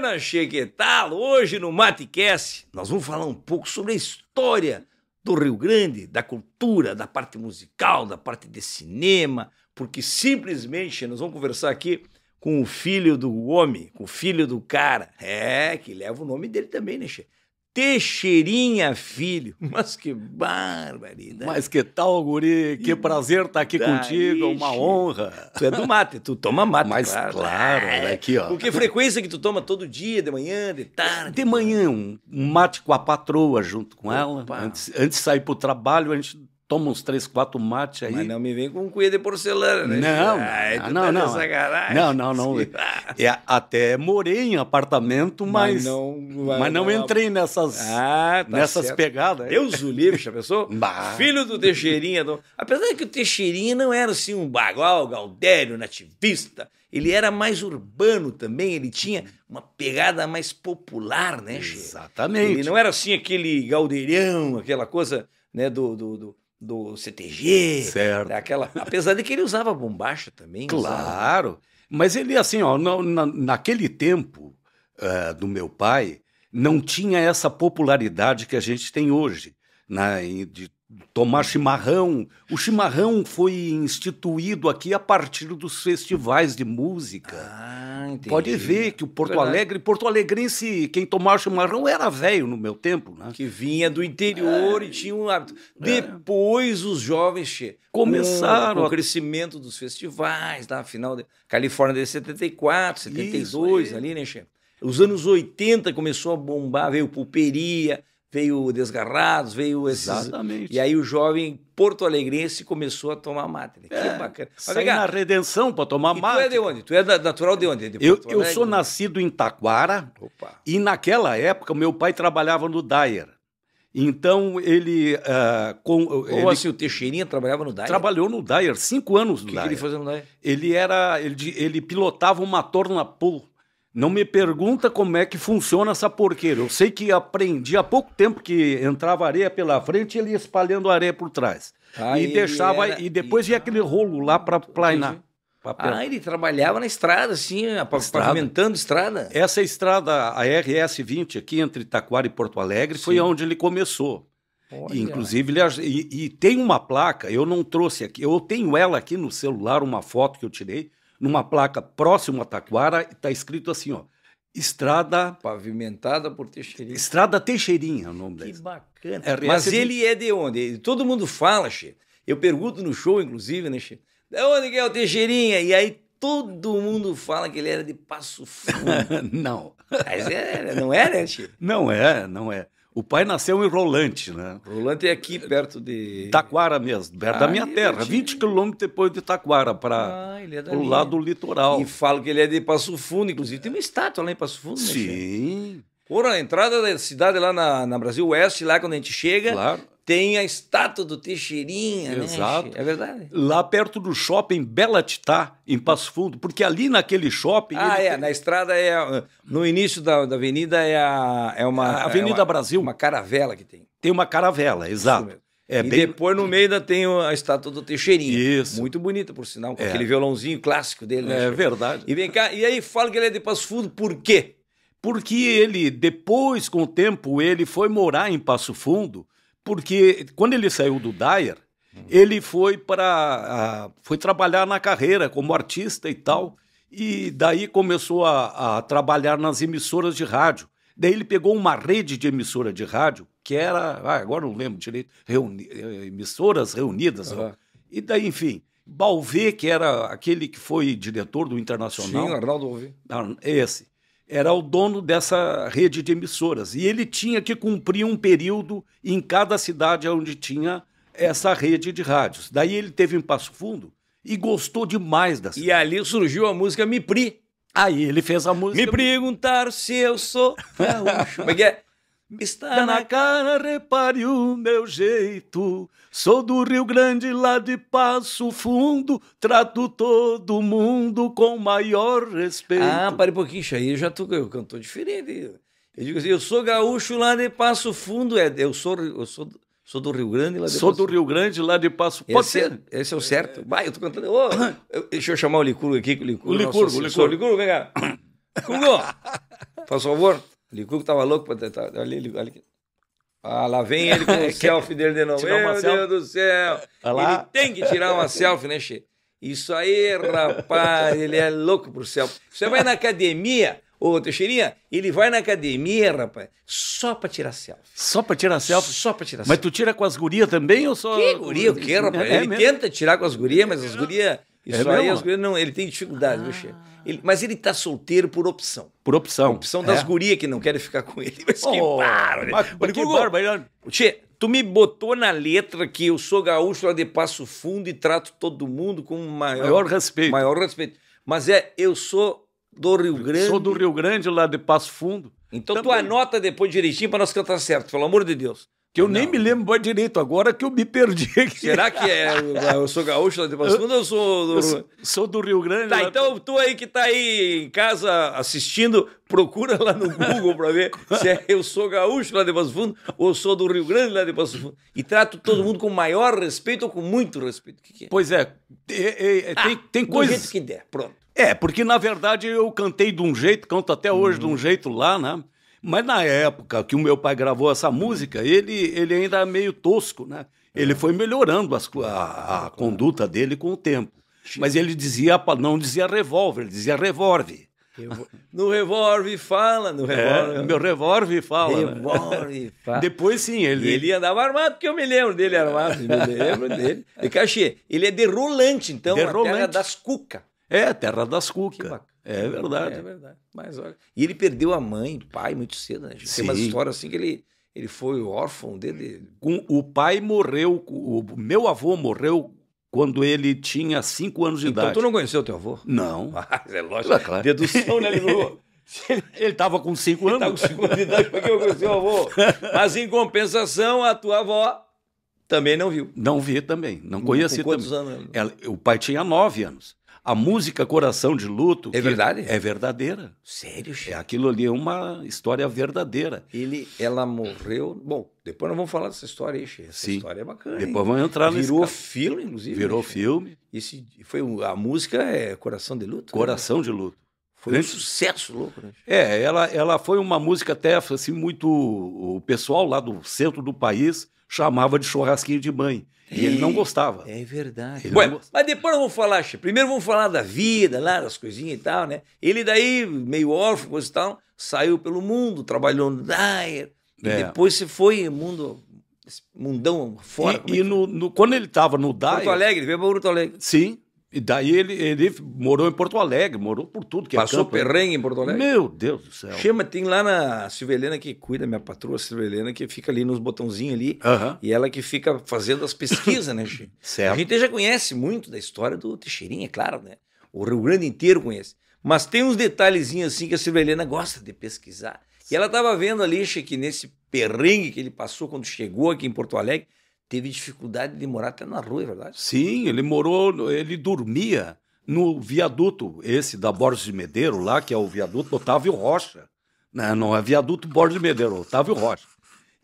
Buena Chequetal, hoje no Matecast nós vamos falar um pouco sobre a história do Rio Grande, da cultura, da parte musical, da parte de cinema, porque simplesmente nós vamos conversar aqui com o filho do homem, com o filho do cara, é, que leva o nome dele também, né, Che? Teixeirinha Filho. Mas que barbaridade. Mas que tal, guri? Que prazer estar tá aqui contigo, ixi. É uma honra. Tu é do mate, tu toma mate, Mas claro. claro é. aqui, ó. que frequência que tu toma todo dia, de manhã, de tarde? De manhã, um mate com a patroa junto com ela. Antes, antes de sair o trabalho, a gente toma uns três, quatro mates aí. Mas não me vem com cuia de porcelana, né? Não, Ai, ah, não, é, não, tá não, não, não, não. É, até morei em apartamento, mas, mas não, mas, mas não, não, entrei nessas, ah, tá nessas pegadas. Deus o livre, já pensou? Bah. Filho do Teixeirinha. Do... Apesar de que o Teixeirinha não era assim um bagual, gaudério, nativista. Ele era mais urbano também, ele tinha uma pegada mais popular, né, Exatamente. Ele não era assim aquele galdeirão, aquela coisa né, do, do, do do CTG, certo. daquela. Apesar de que ele usava bombacha também. Claro. Usava. Mas ele, assim, ó, na, naquele tempo uh, do meu pai, não tinha essa popularidade que a gente tem hoje, né, de tomar chimarrão. O chimarrão foi instituído aqui a partir dos festivais de música. Ah, entendi. Pode ver que o Porto Verdade. Alegre, Porto Alegrense, quem tomava chimarrão era velho no meu tempo, né? Que vinha do interior e é. tinha um hábito. É. Depois os jovens começaram com, o crescimento dos festivais, lá, tá? final de Califórnia de 74, 72 Isso, ali, é. né, chefe? Os anos 80 começou a bombar, veio pulperia, veio Desgarrados, veio esses. Exatamente. E aí o jovem porto alegrense começou a tomar mate. Né? Que é, bacana. Mas na redenção para tomar mate. Tu é de onde? Tu é natural de onde? De eu, eu sou nascido em Taquara. Opa. E naquela época meu pai trabalhava no Dyer. Então ele. Uh, com, Ou ele, assim, o Teixeirinha trabalhava no Dyer? Trabalhou no Dyer, cinco anos no o que Dyer. O que ele fazia no Dyer? Ele, era, ele, ele pilotava uma torna pool não me pergunta como é que funciona essa porqueira. Eu sei que aprendi há pouco tempo que entrava areia pela frente e ele ia espalhando areia por trás. Ah, e deixava era... e depois e... ia aquele rolo lá para planar. Papel. Ah, ele trabalhava na estrada, assim, estrada. pavimentando estrada. Essa estrada, a RS-20 aqui entre Taquara e Porto Alegre, Sim. foi onde ele começou. Olha. Inclusive, ele, e, e tem uma placa, eu não trouxe aqui, eu tenho ela aqui no celular, uma foto que eu tirei, numa placa próximo a Taquara, está escrito assim, ó, Estrada. Pavimentada por Teixeirinha. Estrada Teixeirinha é o nome dele. Que bacana. É, Mas é ele é de onde? Todo mundo fala, Che. Eu pergunto no show, inclusive, né, Che? De onde que é o Teixeirinha? E aí todo mundo fala que ele era de Passo Fundo. não. Mas é, não é, né, Che? Não é, não é. O pai nasceu em Rolante, né? Rolante é aqui perto de. Taquara mesmo, perto ah, da minha é terra, é 20 quilômetros depois de Taquara, para ah, é o lado litoral. E falo que ele é de Passo Fundo, inclusive. Tem uma estátua lá em Passo Fundo, Sim. né? Sim. a entrada da cidade lá na, na Brasil Oeste, lá quando a gente chega, claro tem a estátua do Teixeirinha, né, Exato. né? É verdade. Lá perto do shopping Bela Titá, em Passo Fundo, porque ali naquele shopping. Ah, é, tem... na estrada é. No início da, da avenida é, a, é uma. A avenida é uma, Brasil. Uma caravela que tem. Tem uma caravela, exato. É e bem... depois no meio ainda tem a estátua do Teixeirinha. Isso. Muito bonita, por sinal, com é. aquele violãozinho clássico dele. Né? É verdade. E vem cá, e aí fala que ele é de Passo Fundo, por quê? Porque ele, depois, com o tempo, ele foi morar em Passo Fundo porque quando ele saiu do Dyer, ele foi para foi trabalhar na carreira como artista e tal, e daí começou a, a trabalhar nas emissoras de rádio. Daí ele pegou uma rede de emissora de rádio, que era, ah, agora não lembro direito, reuni, eh, emissoras reunidas. Uhum. E daí, enfim, Balvê, que era aquele que foi diretor do Internacional. Sim, Arnaldo Balvê. Ah, esse era o dono dessa rede de emissoras. E ele tinha que cumprir um período em cada cidade onde tinha essa rede de rádios. Daí ele teve em Passo Fundo e gostou demais da cidade. E ali surgiu a música Me Pri. Aí ele fez a música. Me perguntaram se eu sou é, Como é que é? Está na cara, repare o meu jeito. Sou do Rio Grande, lá de Passo Fundo. Trato todo mundo com maior respeito. Ah, pare um pouquinho, isso aí já tô, eu canto diferente. Eu digo assim, eu sou gaúcho lá de Passo Fundo. É, eu sou, eu sou, sou do Rio Grande lá de Sou Passo do Rio Grande lá de Passo Fundo. Pode esse ser. É, esse é o certo. É. Vai, eu tô cantando. Oh, eu, deixa eu chamar o Licurgo aqui. O Licurgo, é o Licurgo. o Licurgo, vem cá. Licurgo, faz favor. Licuco tava louco pra tentar. Olha ele. Olha ele. Ah, lá vem ele com o selfie dele de novo. Meu Deus selfie. do céu! Ele tem que tirar uma selfie, né, Che? Isso aí, rapaz, ele é louco pro selfie. Você vai na academia, ô Teixeirinha, ele vai na academia, rapaz, só pra tirar selfie. Só pra tirar selfie? Só pra tirar selfie. Mas tu tira com as gurias também ou só. Que guria, o quê, rapaz? É, é ele mesmo? tenta tirar com as gurias, mas as gurias. É isso é aí, mesmo? as gurias não, ele tem dificuldade, ah. viu, Che? Ele, mas ele tá solteiro por opção. Por opção. Por opção das é. gurias que não querem ficar com ele. Mas oh, que barba. Mas, mas que barba. Né? Tchê, tu me botou na letra que eu sou gaúcho lá de Passo Fundo e trato todo mundo com maior, maior respeito. Maior respeito. Mas é, eu sou do Rio Grande. Sou do Rio Grande lá de Passo Fundo. Então Também. tu anota depois direitinho para nós cantar certo, pelo amor de Deus. Que eu não. nem me lembro direito agora que eu me perdi. Aqui. Será que é, é. Eu sou gaúcho lá de Passo Fundo ou sou do. Sou, sou do Rio Grande. Tá, então tu aí que tá aí em casa assistindo, procura lá no Google para ver se é eu sou gaúcho lá de Passo Fundo ou sou do Rio Grande lá de Passo Fundo. E trato todo mundo com maior respeito ou com muito respeito. O que, que é? Pois é. é, é tem tem do coisas. Do jeito que der, pronto. É, porque na verdade eu cantei de um jeito, canto até hoje uhum. de um hum. jeito lá, né? Mas na época que o meu pai gravou essa música, ele, ele ainda é meio tosco, né? Ele é. foi melhorando as, a, a ah, conduta dele com o tempo. Mas ele dizia, não dizia revólver, ele dizia revolve. No revólver fala, no é, revólver. É, meu revólver fala. Né? Revólver fala. Depois sim, ele. E ele andava armado, porque eu me lembro dele armado, me lembro dele. E Cachê, ele é de Rolante, então, derrolante. a terra das cuca. É, terra das cuca. É verdade. É verdade. Mas olha. E ele perdeu a mãe, pai, muito cedo, né? Tem Sim. umas histórias assim que ele, ele foi órfão dele. O pai morreu, o meu avô morreu quando ele tinha cinco anos de então, idade. Então tu não conheceu teu avô? Não. Mas ah, é lógico. É claro. Dedução, né, Lilo? Ele estava com cinco anos. Estava com cinco anos de idade porque eu conheci o avô. Mas em compensação, a tua avó também não viu. Não vi também. Não conheci com quantos também. Anos? Ela, o pai tinha nove anos. A música Coração de Luto. É verdade? É verdadeira. Sério, Chico? É, aquilo ali é uma história verdadeira. Ele, ela morreu. Bom, depois nós vamos falar dessa história aí, Chico. Essa Sim. história é bacana. Depois vamos entrar nesse. Virou filme, inclusive. Né, Virou Chico. filme. Esse, foi, a música é Coração de Luto? Né? Coração né? de Luto. Foi um sucesso louco, né? É, ela, ela foi uma música até assim, muito. O pessoal lá do centro do país chamava de churrasquinho de mãe. E ele não gostava. É verdade. Ué, gostava. mas depois vamos falar, primeiro vamos falar da vida lá, das coisinhas e tal, né? Ele daí, meio órfão, coisa e tal, saiu pelo mundo, trabalhou no Dyer, é. depois você foi mundo mundão fora. E, é e no, é? no, quando ele estava no Dyer... Porto Alegre, veio para Porto Alegre. Sim, e daí ele, ele morou em Porto Alegre, morou por tudo que é Passou é campo. Né? perrengue em Porto Alegre? Meu Deus do céu. Chama, tem lá na Silvelena que cuida, minha patroa Silvelena, que fica ali nos botãozinhos ali. Uh -huh. E ela que fica fazendo as pesquisas, né, Chico? certo. A gente já conhece muito da história do Teixeirinha, é claro, né? O Rio Grande inteiro conhece. Mas tem uns detalhezinhos assim que a Silvelena gosta de pesquisar. E ela estava vendo ali, Chico, nesse perrengue que ele passou quando chegou aqui em Porto Alegre, teve dificuldade de morar até na rua, é verdade? Sim, ele morou, ele dormia no viaduto, esse da Borges de Medeiro, lá, que é o viaduto Otávio Rocha. Não, não é viaduto Borges de Medeiro, é Otávio Rocha.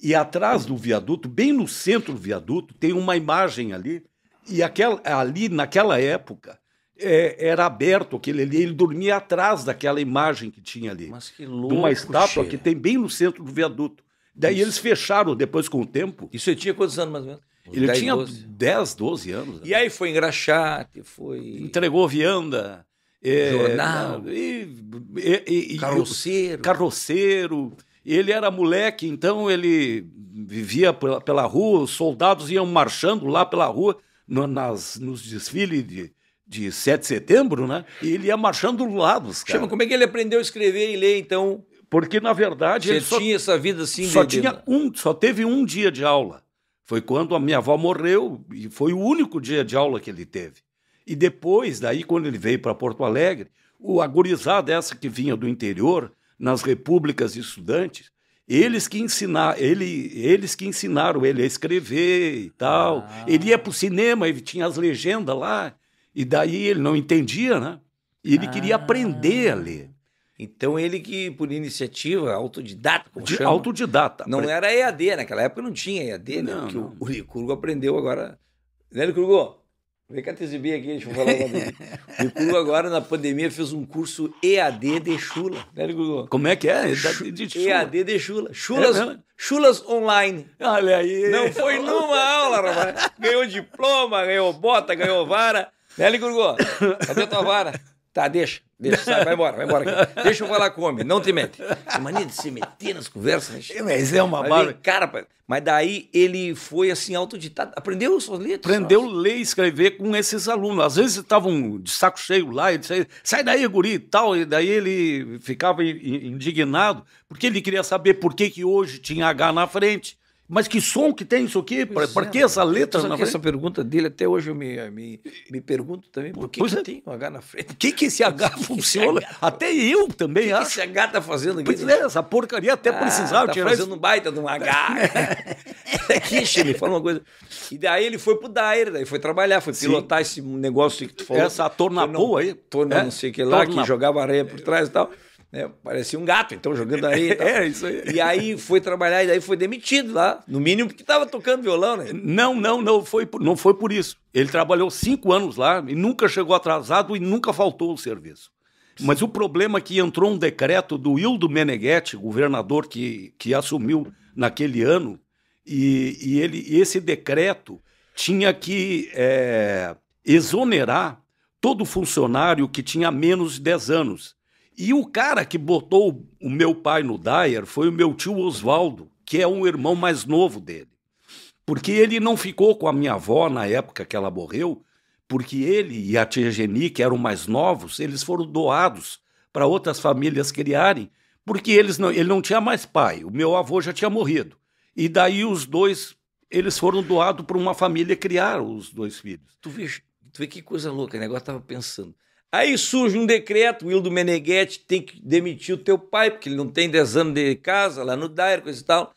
E atrás do viaduto, bem no centro do viaduto, tem uma imagem ali. E aquela, ali, naquela época, é, era aberto aquele ali. Ele dormia atrás daquela imagem que tinha ali. Mas que louco! De uma estátua que tem bem no centro do viaduto. Daí Isso. eles fecharam depois com o tempo. Isso ele tinha quantos anos mais ou menos? Uns ele 10, tinha 12. 10, 12 anos. Né? E aí foi engraxate, foi. Entregou vianda. É, Jornal. e, e, e, carroceiro. Carroceiro. Ele era moleque, então ele vivia pela, pela rua, os soldados iam marchando lá pela rua no, nas, nos desfiles de, de 7 de setembro, né? E ele ia marchando do lado, cara. Chama, como é que ele aprendeu a escrever e ler, então? Porque, na verdade. Você só, tinha essa vida assim Só tinha um, só teve um dia de aula. Foi quando a minha avó morreu, e foi o único dia de aula que ele teve. E depois, daí, quando ele veio para Porto Alegre, o agorizado essa que vinha do interior, nas repúblicas de estudantes, eles que ensinar, ele, eles que ensinaram ele a escrever e tal. Ah. Ele ia para o cinema, ele tinha as legendas lá, e daí ele não entendia, né? E ele ah. queria aprender a ler. Então ele que, por iniciativa, autodidata, como De, chama. Autodidata. Não era EAD, naquela época não tinha EAD, né? Porque não. o Licurgo aprendeu agora. Né, Licurgo? Vem cá te exibir aqui, deixa eu falar O Licurgo agora, na pandemia, fez um curso EAD de chula. Né, Licurgo? Como é que é? é de, de chula. EAD de chula. É chulas, é chulas online. Olha aí. Não foi numa aula, rapaz. Ganhou diploma, ganhou bota, ganhou vara. Né, Licurgo? Cadê a tua vara? Tá, deixa. Deixa, sai, vai embora, vai embora aqui. Deixa eu falar com o homem, não te mete. Tem mania de se meter nas conversas. É, mas é uma barba. Cara, mas daí ele foi assim, autoditado, aprendeu suas letras. Aprendeu nossa. ler e escrever com esses alunos. Às vezes estavam de saco cheio lá, e disse, sai daí, guri e tal. E daí ele ficava indignado, porque ele queria saber por que, que hoje tinha H na frente. Mas que som que tem isso aqui? Para é, que né? essa letra na frente? Essa pergunta dele, até hoje eu me, me, me pergunto também por que, que é. tem um H na frente. Tá o que, que esse H que funciona? Que esse H... Até eu também que acho. O que esse H tá fazendo aqui? Pois é, essa porcaria até ah, precisava tá tirar. fazendo um baita de um H. É que me fala uma coisa. E daí ele foi pro Daire, daí foi trabalhar, foi Sim. pilotar esse negócio que tu falou. Essa torna boa aí. Torna é? não sei o que lá, torna... que jogava areia por trás e tal. Né? Parecia um gato, então, jogando aí. é, isso aí. E aí foi trabalhar e aí foi demitido lá. No mínimo porque estava tocando violão, né? Não, não, não foi, por, não foi por isso. Ele trabalhou cinco anos lá e nunca chegou atrasado e nunca faltou o serviço. Mas o problema é que entrou um decreto do Hildo Meneghetti, governador que, que assumiu naquele ano, e, e ele, esse decreto tinha que é, exonerar todo funcionário que tinha menos de 10 anos. E o cara que botou o meu pai no Dyer foi o meu tio Oswaldo, que é um irmão mais novo dele. Porque ele não ficou com a minha avó na época que ela morreu, porque ele e a tia Geni, que eram mais novos, eles foram doados para outras famílias criarem, porque eles não, ele não tinha mais pai, o meu avô já tinha morrido. E daí os dois, eles foram doados para uma família criar os dois filhos. Tu vê, tu vê que coisa louca, né? o negócio estava pensando. Aí surge um decreto, o Hildo Meneghetti tem que demitir o teu pai, porque ele não tem 10 anos de casa lá no Dyer coisa e tal.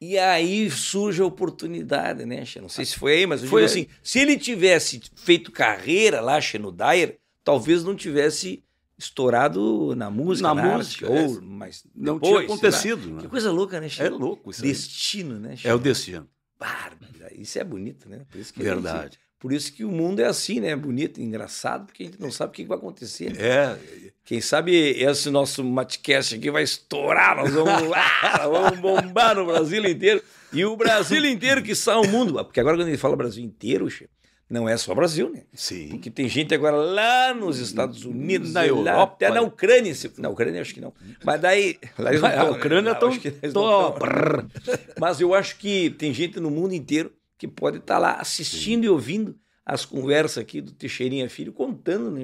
E aí surge a oportunidade, né, Xê? Não sei se foi aí, mas eu foi assim, se ele tivesse feito carreira lá, Xê, no Dyer, talvez não tivesse estourado na música, na, na música, arte, é. ou mas não depois, tinha acontecido. Né? Que coisa louca, né, Xê? É louco isso. Destino, aí. né, Xê? É o destino. Bárbara, isso é bonito, né? Por isso que Verdade. Por isso que o mundo é assim, né? Bonito, engraçado, porque a gente não sabe o que vai acontecer. Né? É. Quem sabe esse nosso matcast aqui vai estourar, nós vamos, lá, ah, vamos bombar no Brasil inteiro. E o Brasil inteiro que sai o mundo. Porque agora quando ele fala Brasil inteiro, não é só Brasil, né? Sim. Porque tem gente agora lá nos Estados Unidos, na Europa, lá, até na Ucrânia. Na Ucrânia acho que não. Mas daí. Lá a Ucrânia é tão. Mas eu acho que tem gente no mundo inteiro que pode estar tá lá assistindo Sim. e ouvindo as conversas aqui do Teixeirinha Filho, contando né,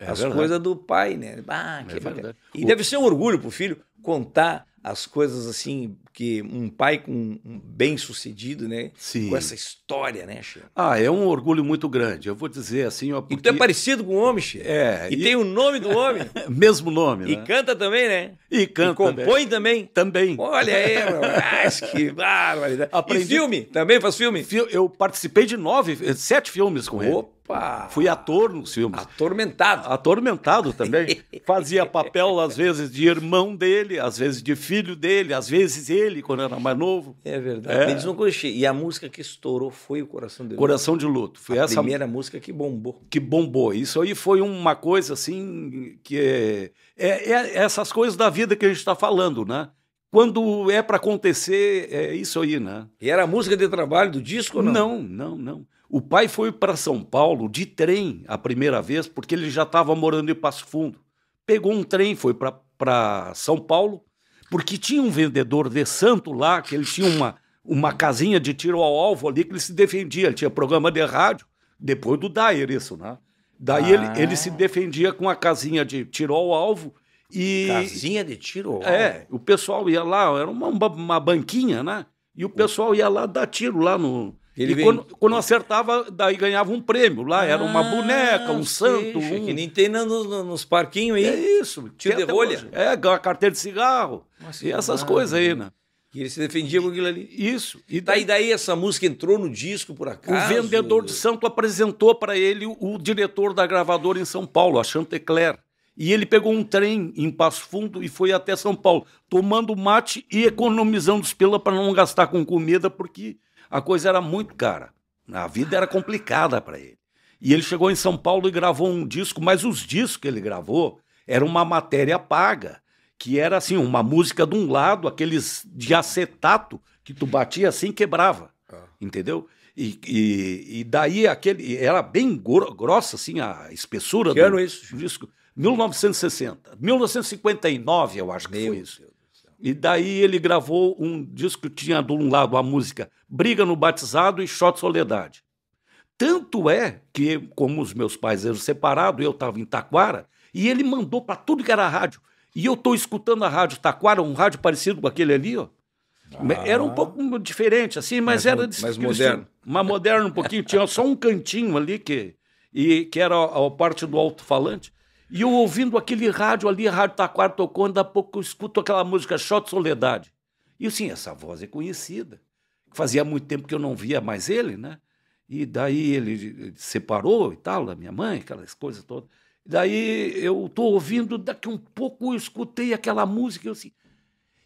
é as verdade. coisas do pai, né? Ah, é que bacana. E o... deve ser um orgulho para o filho contar as coisas assim que um pai com um bem sucedido, né? Sim. Com essa história, né, Chico? Ah, é um orgulho muito grande. Eu vou dizer assim, ó, é porque... é parecido com o homem, Chico. É. E, e, tem o nome do homem. Mesmo nome. E né? canta também, né? E canta. E compõe também. Também. também. Olha aí, ah, que barbaridade. Aprendi... E filme também faz filme. Eu participei de nove, eh, sete filmes com Opa. ele. Opa! Fui ator nos filmes. Atormentado. Atormentado também. Fazia papel, às vezes, de irmão dele, às vezes de filho dele, às vezes ele, quando era mais novo. É verdade. É. E a música que estourou foi o Coração de Luto. Coração de Luto. Foi a essa primeira música que bombou. Que bombou. Isso aí foi uma coisa assim que é, é, é essas coisas da vida que a gente está falando, né? quando é para acontecer, é isso aí, né? E era a música de trabalho do disco ou não? Não, não, não. O pai foi para São Paulo de trem a primeira vez, porque ele já estava morando em Passo Fundo. Pegou um trem, foi para São Paulo, porque tinha um vendedor de santo lá, que ele tinha uma, uma casinha de tiro ao alvo ali, que ele se defendia. Ele tinha programa de rádio, depois do Dyer, isso, né? Daí ah. ele, ele se defendia com a casinha de tiro ao alvo. E, casinha de tiro ao é, alvo? É, o pessoal ia lá, era uma, uma banquinha, né? E o pessoal ia lá dar tiro lá no, ele e vem... quando, quando, acertava, daí ganhava um prêmio. Lá era uma ah, boneca, um santo. Queixa, um... Que nem tem no, no, nos parquinhos aí. É isso. Tiro é de rolha. Hoje. É, carteira de cigarro. Nossa, e essas cara, coisas aí, né? E ele se defendia com aquilo ali. Isso. E tá, daí, daí essa música entrou no disco, por acaso? O vendedor de santo apresentou para ele o diretor da gravadora em São Paulo, a Chantecler. E ele pegou um trem em Passo Fundo e foi até São Paulo, tomando mate e economizando os pila para não gastar com comida, porque a coisa era muito cara. A vida era complicada para ele. E ele chegou em São Paulo e gravou um disco, mas os discos que ele gravou era uma matéria paga, que era assim, uma música de um lado, aqueles de acetato que tu batia assim quebrava. Ah. Entendeu? E, e, e, daí aquele. Era bem grossa, assim, a espessura que do ano é isso? disco. 1960. 1959, eu acho que Meu foi isso. Deus. E daí ele gravou um disco que tinha de um lado a música Briga no Batizado e Shot Soledade. Tanto é que, como os meus pais eram separados, eu estava em Taquara, e ele mandou para tudo que era rádio. E eu estou escutando a rádio Taquara, um rádio parecido com aquele ali, ó. Ah. Era um pouco diferente, assim, mas, mas era... Mais moderno. Mais moderno um pouquinho. tinha só um cantinho ali que, e, que era a, a parte do alto-falante. E eu ouvindo aquele rádio ali, Rádio Taquara tocando, daqui a pouco eu escuto aquela música Shot Soledade. E sim, essa voz é conhecida. Fazia muito tempo que eu não via mais ele, né? E daí ele separou e tal, da minha mãe, aquelas coisas todas. E daí eu estou ouvindo, daqui um pouco eu escutei aquela música, eu assim.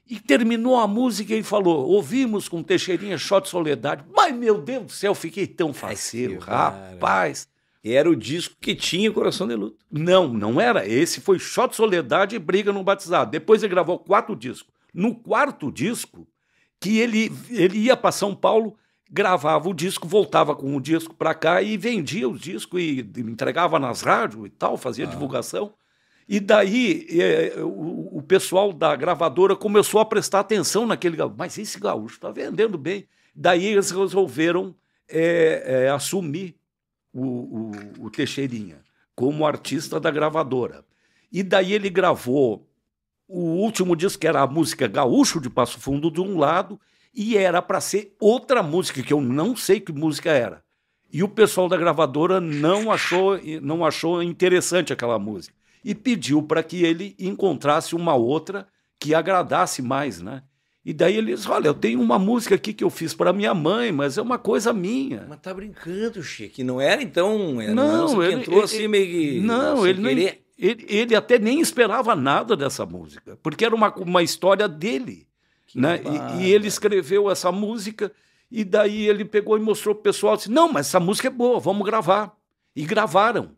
E terminou a música e falou: ouvimos com Teixeirinha Shot Soledade. Mas, meu Deus do céu, fiquei tão faceiro, rapaz era o disco que tinha Coração de Luto. Não, não era. Esse foi Shot Soledade e Briga no Batizado. Depois ele gravou quatro discos. No quarto disco, que ele, ele ia para São Paulo, gravava o disco, voltava com o disco para cá e vendia o disco e entregava nas rádios e tal, fazia ah. divulgação. E daí é, o, o, pessoal da gravadora começou a prestar atenção naquele gaúcho. Mas esse gaúcho está vendendo bem. Daí eles resolveram é, é, assumir o, o, o Teixeirinha como artista da gravadora. E daí ele gravou o último disco, que era a música Gaúcho de Passo Fundo, de um lado, e era para ser outra música, que eu não sei que música era. E o pessoal da gravadora não achou, não achou interessante aquela música. E pediu para que ele encontrasse uma outra que agradasse mais, né? E daí ele diz: Olha, eu tenho uma música aqui que eu fiz para minha mãe, mas é uma coisa minha. Mas tá brincando, Chico, Não era então? Era não, ele entrou ele, assim meio que. Não, ele, nem, ele, ele, até nem esperava nada dessa música, porque era uma, uma história dele. né? E, e, ele escreveu essa música, e daí ele pegou e mostrou pro pessoal: disse, Não, mas essa música é boa, vamos gravar. E gravaram.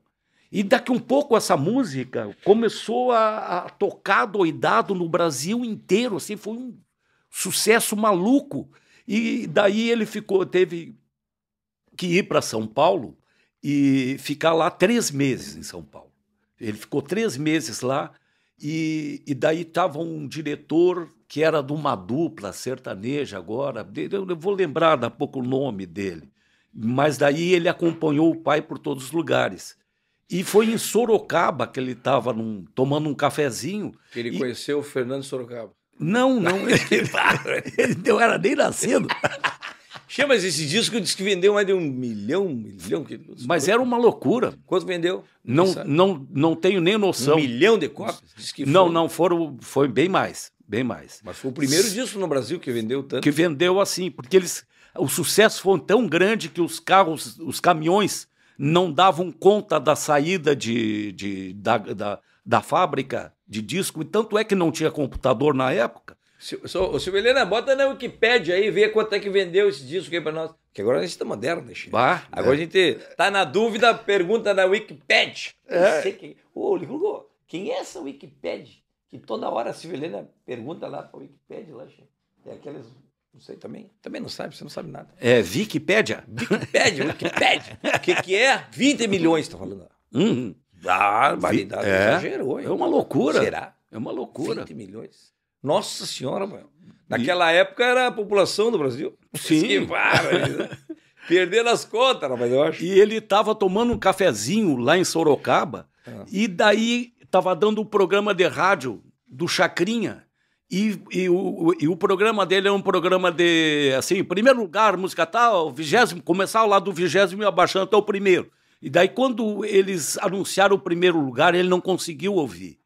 E daqui um pouco essa música começou a, a tocar doidado no Brasil inteiro, assim, foi um sucesso maluco. E daí ele ficou, teve que ir para São Paulo e ficar lá três meses em São Paulo. Ele ficou três meses lá e, e daí estava um diretor que era de uma dupla sertaneja agora, eu vou lembrar da pouco o nome dele, mas daí ele acompanhou o pai por todos os lugares. E foi em Sorocaba que ele estava tomando um cafezinho. Que ele e... conheceu o Fernando Sorocaba. Não, não. Ele não tá. era nem nascido. Chama esse disco diz que vendeu mais de um milhão, um milhão. Que... Mas era uma loucura. Quanto vendeu? Não, não, não tenho nem noção. Um milhão de cópias? não, foi. não foram, foi bem mais, bem mais. Mas foi o primeiro disco no Brasil que vendeu tanto. Que vendeu assim, porque eles, o sucesso foi tão grande que os carros, os caminhões não davam conta da saída de, de da, da da fábrica de disco, e tanto é que não tinha computador na época. O Silvio Helena, bota na Wikipédia aí, vê quanto é que vendeu esse disco aí pra nós. Porque agora a gente tá moderno, né, Chico. Bah, agora é. a gente tá na dúvida, pergunta na Wikipédia. É. quem... Ô, Ligurgo, quem é essa Wikipédia? Que toda hora a Silvio Helena pergunta lá pra Wikipédia, lá, Chico. É aquelas... Não sei também. Também não sabe, você não sabe nada. É Wikipédia? Wikipédia, Wikipédia. O que, que é? 20 milhões, tá falando. Uhum. Barbaridade, é. exagerou. Hein? É uma loucura. Será? É uma loucura. 20 milhões. Nossa senhora, mano. Naquela e... época era a população do Brasil. Sim. Esquivaram, né? perdendo as contas, mas eu acho. E ele estava tomando um cafezinho lá em Sorocaba, ah. e daí estava dando o um programa de rádio do Chacrinha. E, e, o, e o programa dele é um programa de, assim, primeiro lugar, música tal, vigésimo, começava lá do vigésimo e abaixando até o primeiro. E daí, quando eles anunciaram o primeiro lugar, ele não conseguiu ouvir.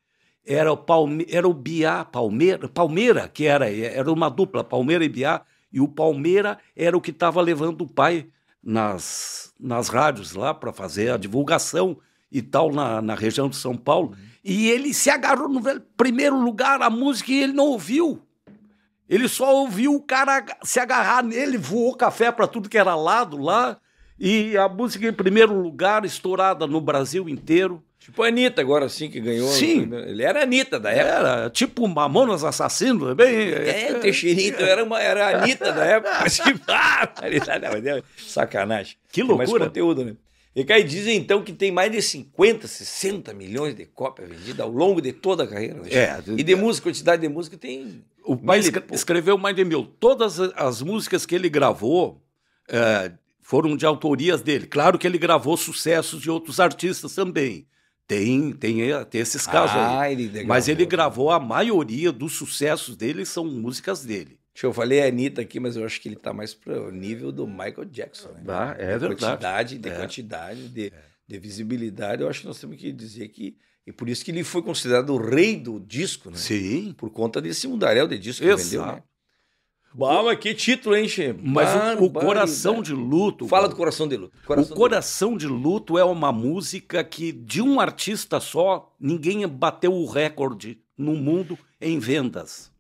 Era o, Palme era o Biá, Palmeira, Palmeira, que era, era uma dupla, Palmeira e Biá, e o Palmeira era o que estava levando o pai nas, nas rádios lá para fazer a divulgação e tal na, na região de São Paulo. E ele se agarrou no primeiro lugar a música e ele não ouviu. Ele só ouviu o cara se agarrar nele, voou café para tudo que era lado lá e a música em primeiro lugar, estourada no Brasil inteiro. Tipo a Anitta agora sim que ganhou. Sim. Né? Ele era a Anitta da época. Era, tipo Mamonas Assassino é bem É, Teixeirinho então, era, uma, era a Anitta da época. Mas que é Sacanagem. Que loucura. mais conteúdo, né? E aí dizem então que tem mais de 50, 60 milhões de cópias vendidas ao longo de toda a carreira. Né? É, e de é. música, quantidade de música tem... O mais escreveu mais de mil. Todas as músicas que ele gravou... É, foram de autorias dele. Claro que ele gravou sucessos de outros artistas também. Tem, tem, eh, tem esses casos ah, aí. Ele Mas ele gravou a maioria dos sucessos dele são músicas dele. Deixa eu falei a Anitta aqui, mas eu acho que ele está mais pro nível do Michael Jackson. Né? Ah, é de verdade. Quantidade, de é. quantidade, de, é. de visibilidade. Eu acho que nós temos que dizer que e por isso que ele foi considerado o rei do disco, né? Sim. Por conta desse mundaréu de disco Exato. que vendeu, né? Bom, mas que título, hein, Che? Mas o, o Coração de Luto. Fala do Coração de Luto. Coração o Coração de luto. de luto é uma música que, de um artista só, ninguém bateu o recorde no mundo em vendas.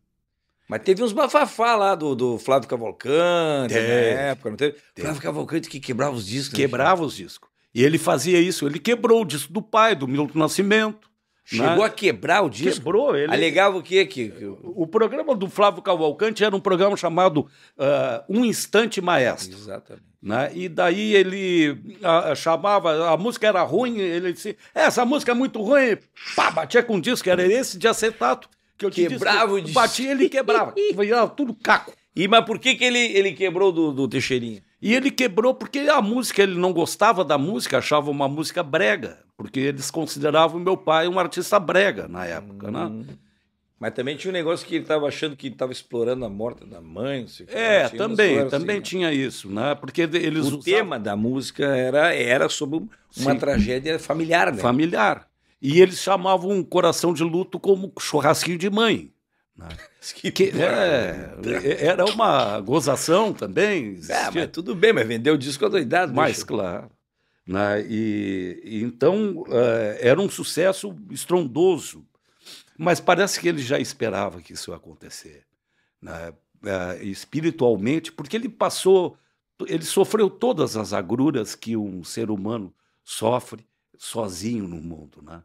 Mas teve uns bafafá lá do, do Flávio Cavalcante, teve, na época, não teve? teve? Flávio Cavalcante que quebrava os discos. Né, quebrava né, os discos. E ele fazia isso. Ele quebrou o disco do pai, do Milton Nascimento. Chegou a quebrar o disco? Quebrou ele. Alegava o quê? Que... O programa do Flávio Cavalcante era um programa chamado uh, Um Instante Maestro. Exatamente. Né? E daí ele a, a chamava, a música era ruim, ele disse: essa música é muito ruim, pá, batia com o disco, era esse de acetato que eu quebrava disse. disco. batia ele quebrava, virava tudo caco. E mas por que, que ele, ele quebrou do, do Teixeirinha? E ele quebrou porque a música, ele não gostava da música, achava uma música brega, porque eles consideravam meu pai um artista brega na época, né? hum. né? Mas também tinha um negócio que ele estava achando que estava explorando a morte da mãe, não sei É, que, também, também assim, né? tinha isso, né? Porque eles O usavam... tema da música era era sobre uma Sim. tragédia familiar, né? Familiar. E eles chamavam um coração de luto como churrasquinho de mãe. Que, é, né? é, era uma gozação também. É, tudo bem, mas vendeu o disco adoidado. Mas, bicho. claro. Né? E, e, então, uh, era um sucesso estrondoso. Mas parece que ele já esperava que isso ia acontecer. Né? Uh, espiritualmente, porque ele passou, ele sofreu todas as agruras que um ser humano sofre sozinho no mundo. Né?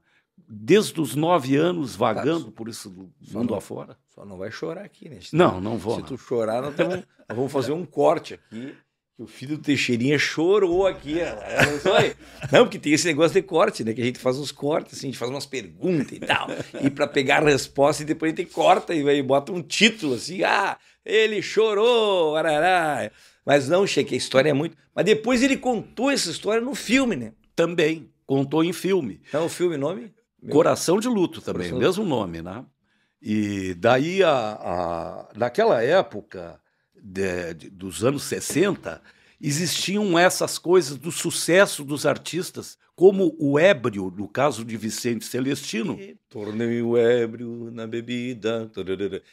desde os nove anos tá, vagando tá, por isso mundo afora. Só não vai chorar aqui, né? Não, não vou. Se não. tu chorar, nós, temos, nós vamos fazer um corte aqui. Que o filho do Teixeirinha chorou aqui. É, é, é não, porque tem esse negócio de corte, né? Que a gente faz uns cortes, assim, a gente faz umas perguntas e tal. E para pegar a resposta, e depois a gente corta e aí bota um título assim: ah, ele chorou, arará. Mas não, Cheque, a história é muito. Mas depois ele contou essa história no filme, né? Também. Contou em filme. Então, o filme nome? Coração de Luto também, Coração mesmo nome, né? E daí, a, a naquela época de, de, dos anos 60, existiam essas coisas do sucesso dos artistas, como o ébrio, no caso de Vicente Celestino. Tornei o ébrio na bebida.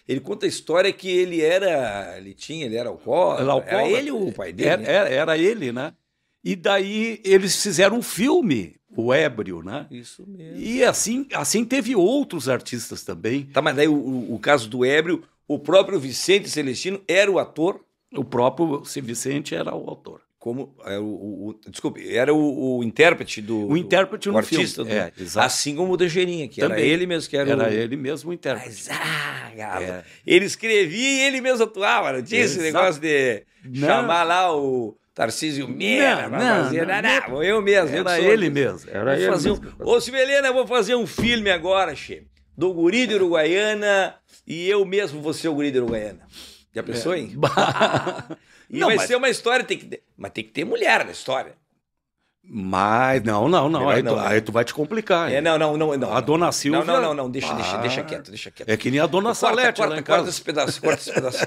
Ele conta a história que ele era, ele tinha, ele era alcoólatra. Era, alcoólatra. era ele o pai dele? Era, era, era ele, né? E daí eles fizeram um filme, o Ébrio, né? Isso mesmo. E assim, assim teve outros artistas também. Tá, mas daí o, o, caso do Ébrio, o próprio Vicente Celestino era o ator? O próprio Vicente era o autor. Como era é, o, o, o desculpe, era o, o, intérprete do o intérprete do, no artista, filme. Do, é, assim como o Degerinha, que Também. era ele mesmo que era, era ele mesmo o intérprete. Mas, ah, é. ele escrevia e ele mesmo atuava, não tinha esse negócio de não. chamar lá o Tarcísio Meira, não, fazer, não, ah, não, não, eu mesmo. Era eu ele mesmo. Era ele fazia mesmo. Um... Ô, Sibelena, vou fazer um filme agora, Che, do guri de Uruguaiana e eu mesmo vou ser o guri de Uruguaiana. Já pensou, é. hein? e não, vai mas... ser uma história, tem que... mas tem que ter mulher na história. Mas, não, não, não. Aí, não, tu, né? aí tu vai te complicar. É, não, não, não, não. A dona Silvia. Não, não, não, não. Deixa, ah. deixa, deixa ah, quieto, deixa quieto. É que nem a dona corta, Salete, corta, lá corta, corta esse pedaço, corta esse pedaço.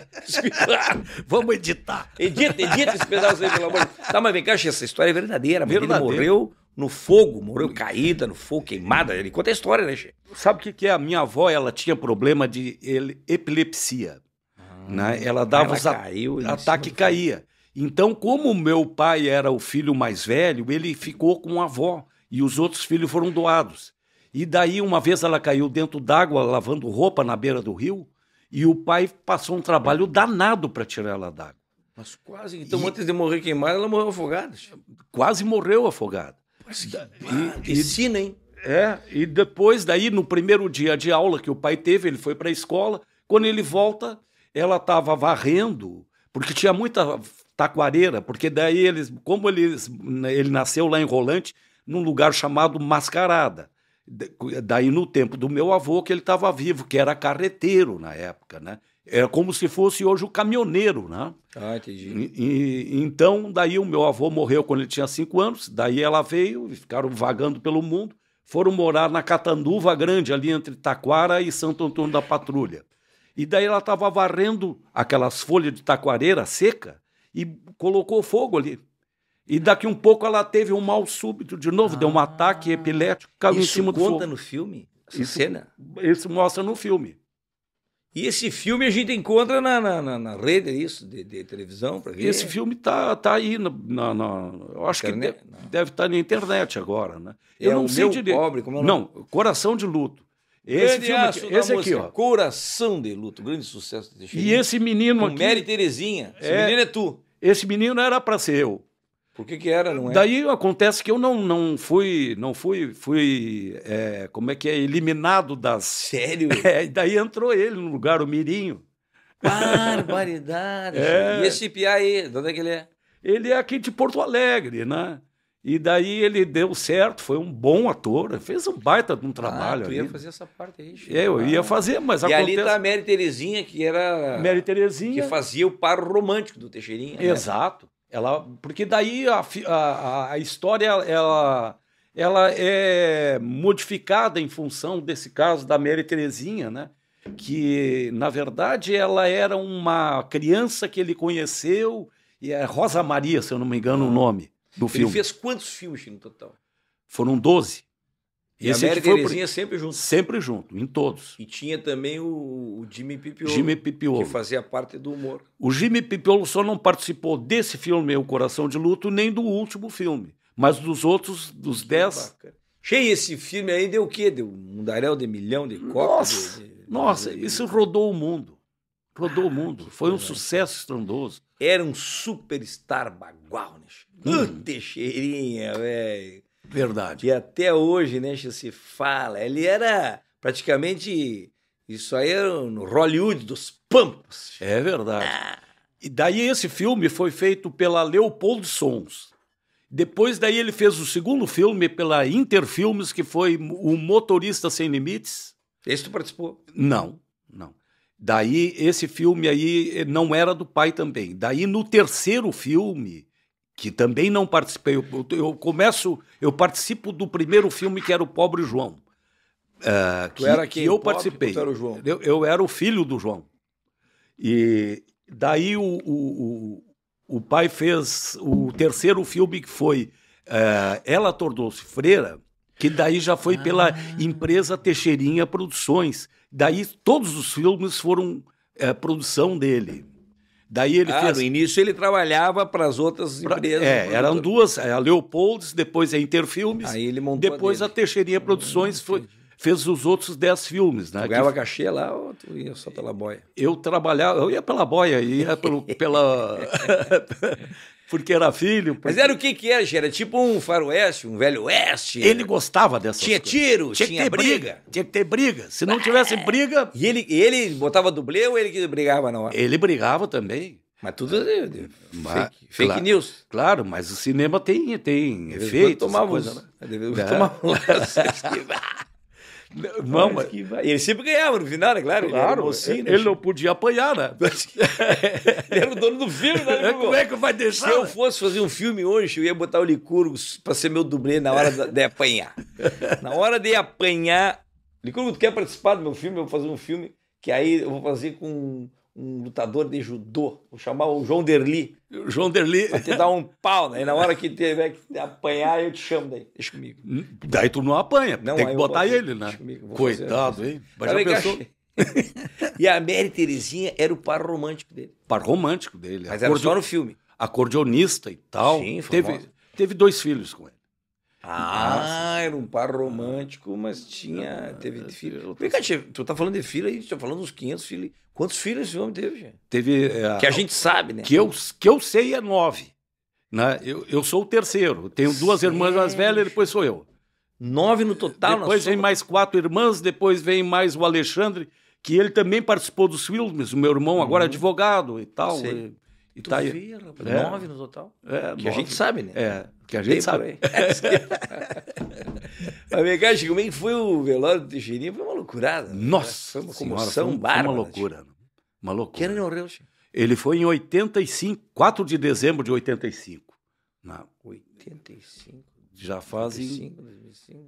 Vamos editar. Edita, edita esse pedaço aí, pelo amor de Deus. Tá, mas vem cá, essa história é verdadeira. A menina morreu no fogo, morreu caída no fogo, queimada. Ele conta a história, né, Che? Sabe o que, que é? A minha avó, ela tinha problema de epilepsia. Ah, né? Ela dava ela os caiu, ataque e caía. Então, como meu pai era o filho mais velho, ele ficou com a avó e os outros filhos foram doados. E daí, uma vez ela caiu dentro d'água, lavando roupa na beira do rio, e o pai passou um trabalho danado para tirar ela d'água. Mas quase. Então, e... antes de morrer queimada, ela morreu afogada. Quase morreu afogada. Mas, ensina, hein? É, e depois, daí, no primeiro dia de aula que o pai teve, ele foi para a escola. Quando ele volta, ela estava varrendo, porque tinha muita Taquareira, porque daí eles, como eles, né, ele nasceu lá em Rolante, num lugar chamado Mascarada. Daí no tempo do meu avô que ele estava vivo, que era carreteiro na época, né? Era como se fosse hoje o caminhoneiro, né? Ah, entendi. E, e, então, daí o meu avô morreu quando ele tinha cinco anos, daí ela veio, ficaram vagando pelo mundo, foram morar na Catanduva Grande, ali entre Taquara e Santo Antônio da Patrulha. E daí ela estava varrendo aquelas folhas de taquareira seca, e colocou fogo ali. E daqui um pouco ela teve um mal súbito de novo, ah, deu um ah. ataque epilético, caiu em cima do fogo. Isso conta no filme? Essa isso, cena? Isso mostra no filme. E esse filme a gente encontra na, na, na, na rede, é isso, de, de televisão, para ver? Esse filme tá, tá aí, na, na, na eu acho internet? que de, deve estar tá na internet agora, né? É eu não o sei meu direito. pobre, como é Não, Coração de Luto. Esse grande filme aqui, esse aqui, ó. Coração de Luto, grande sucesso. De e esse menino Com aqui... Mary Terezinha, esse é... menino é tu. Esse menino era para ser eu. Por que, que era, não é? Daí acontece que eu não, não fui, não fui, fui, é, como é que é, eliminado das... Sério? É, daí entrou ele no lugar, o Mirinho. Barbaridade! é. E esse piá aí, de onde é que ele é? Ele é aqui de Porto Alegre, né? E daí ele deu certo, foi um bom ator, fez um baita de um trabalho. Ah, tu ia ali. fazer essa parte aí, Chico. Eu ia ah. fazer, mas e acontece... ali tá a Mary Terezinha, que era... Mary Terezinha. Que fazia o par romântico do Teixeirinha. Né? Exato. Né? Ela... Porque daí a, a, a história, ela, ela é modificada em função desse caso da Mary Terezinha, né? Que, na verdade, ela era uma criança que ele conheceu, e é Rosa Maria, se eu não me engano o ah. nome do ele fez quantos filmes no total? Foram 12. E Esse a Mary Terezinha sempre junto. Sempre junto, em todos. E tinha também o, o Jimmy Pipiolo. Jimmy Pipiolo. Que fazia parte do humor. O Jimmy Pipiolo só não participou desse filme, O Coração de Luto, nem do último filme. Mas dos outros, dos dez... Cheio esse filme aí deu o quê? Deu um darel de milhão de cópias? Nossa, de, de, nossa de... isso rodou o mundo. Rodou ah, o mundo. Foi um sucesso estrondoso. Era um superstar bagual, né? Hum. Teixeirinha, velho. Verdade. E até hoje, né, se fala. Ele era praticamente. Isso aí era no Hollywood dos Pampas. É verdade. Ah. E daí esse filme foi feito pela Leopoldo Sons. Depois daí ele fez o segundo filme pela Interfilmes, que foi O Motorista Sem Limites. Esse tu participou? Não, não. Daí esse filme aí não era do pai também. Daí no terceiro filme que também não participei. Eu, eu, começo, eu participo do primeiro filme que era o Pobre João. Uh, que, era quem? Que eu participei. Era o João? Eu, eu, era o filho do João. E daí o, o, o, o pai fez o terceiro filme que foi uh, Ela Tornou-se Freira, que daí já foi ah. pela empresa Teixeirinha Produções. Daí todos os filmes foram uh, produção dele. Daí ele ah, fez... no início ele trabalhava para as outras pra... empresas. É, eram duas, é, a Leopolds, depois a Interfilmes. Aí ele montou Depois a, a Teixeirinha ah, Produções foi, fez os outros dez filmes. Né? Tu ganhava que... cachê lá ou tu ia só pela boia? Eu trabalhava, eu ia pela boia, ia pelo, pela... porque era filho. Porque... Mas era o que que era, Era tipo um faroeste, um velho oeste? Ele gostava dessas tinha coisas. Tiro, tinha tiro, tinha briga. briga. Tinha que ter briga. Se não tivesse é. briga... E ele, ele botava dublê ou ele que brigava na hora? Ele brigava também. Mas tudo é, mas, fake, fake claro, news. Claro, mas o cinema tem, tem efeito Tomava coisa, né? É. Tomava Mama. Que... Ele sempre ganhava no final, né? Claro, claro. Ele, mocinho, né? ele não podia apanhar, né? ele era o dono do filme, né? É, como é que vai deixar? Se eu né? fosse fazer um filme hoje, eu ia botar o Licurgo para ser meu dublê na hora de apanhar. Na hora de apanhar. Licurgo, tu quer participar do meu filme? Eu vou fazer um filme que aí eu vou fazer com um lutador de judô, vou chamar o João Derli. João Derli. vai te dar um pau, né? E na hora que tiver que apanhar, eu te chamo daí. Deixa comigo. Daí tu não apanha, não, tem que botar ele, né? Comigo, Coitado, hein? Mas Cara, já pensou... e a Mary Terezinha era o par romântico dele. Par romântico dele. Mas acordeon... era só no filme. Acordeonista e tal. Sim, famosa. teve, teve dois filhos com ele. Ah, ah era um par ah. romântico, mas tinha. Ah, teve é, filho. Vem cá, tu tá falando de filho aí, tu tá falando uns 500 filhos. Quantos filhos esse homem teve, gente? Teve. É, que a é, gente sabe, né? Que eu, que eu sei é nove. Né? Eu, eu sou o terceiro. Tenho duas irmãs mais velhas e depois sou eu. Nove no total, Depois vem sua... mais quatro irmãs, depois vem mais o Alexandre, que ele também participou dos filmes, o meu irmão, agora é uhum. advogado e tal. Sei. E, e tu tá aí. Nove é. no total. É, que nove. a gente sabe, né? É. Que a gente sabe. Mas vem cá, Chico, como é que foi o velório do Teixeirinha? Foi uma loucurada. Né? Nossa, né? foi uma senhora, comoção foi um, bárbara. Né? Uma loucura. Chico. Uma loucura. Quem ano ele morreu, Chico? Ele foi em 85, 4 de dezembro de 85. Na... 85? Já fazem... 85, 85,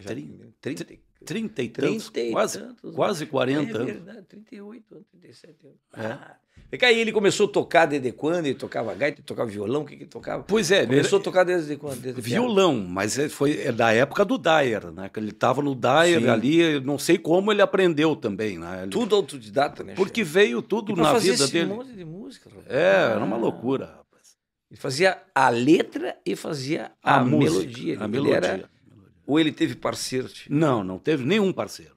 já, 30, 30, 30 e tantos, 30 quase, e tantos, quase 40 é verdade, 38 anos, 37 anos. É. Ah. E aí ele começou a tocar desde quando? Ele tocava gaita, tocava violão, o que, que tocava? Pois é. Começou ele... a tocar desde quando? Desde violão, piano. mas é, foi é da época do Dyer, né? Ele estava no Dyer Sim. ali, não sei como ele aprendeu também. Né? Ele... Tudo autodidata, né? Porque veio tudo na vida esse dele. um monte de música. Rapaz. É, era uma ah. loucura. rapaz. Ele fazia a letra e fazia a, a música, melodia. A né? melodia. Era ou ele teve parceiro? Tipo? Não, não teve nenhum parceiro.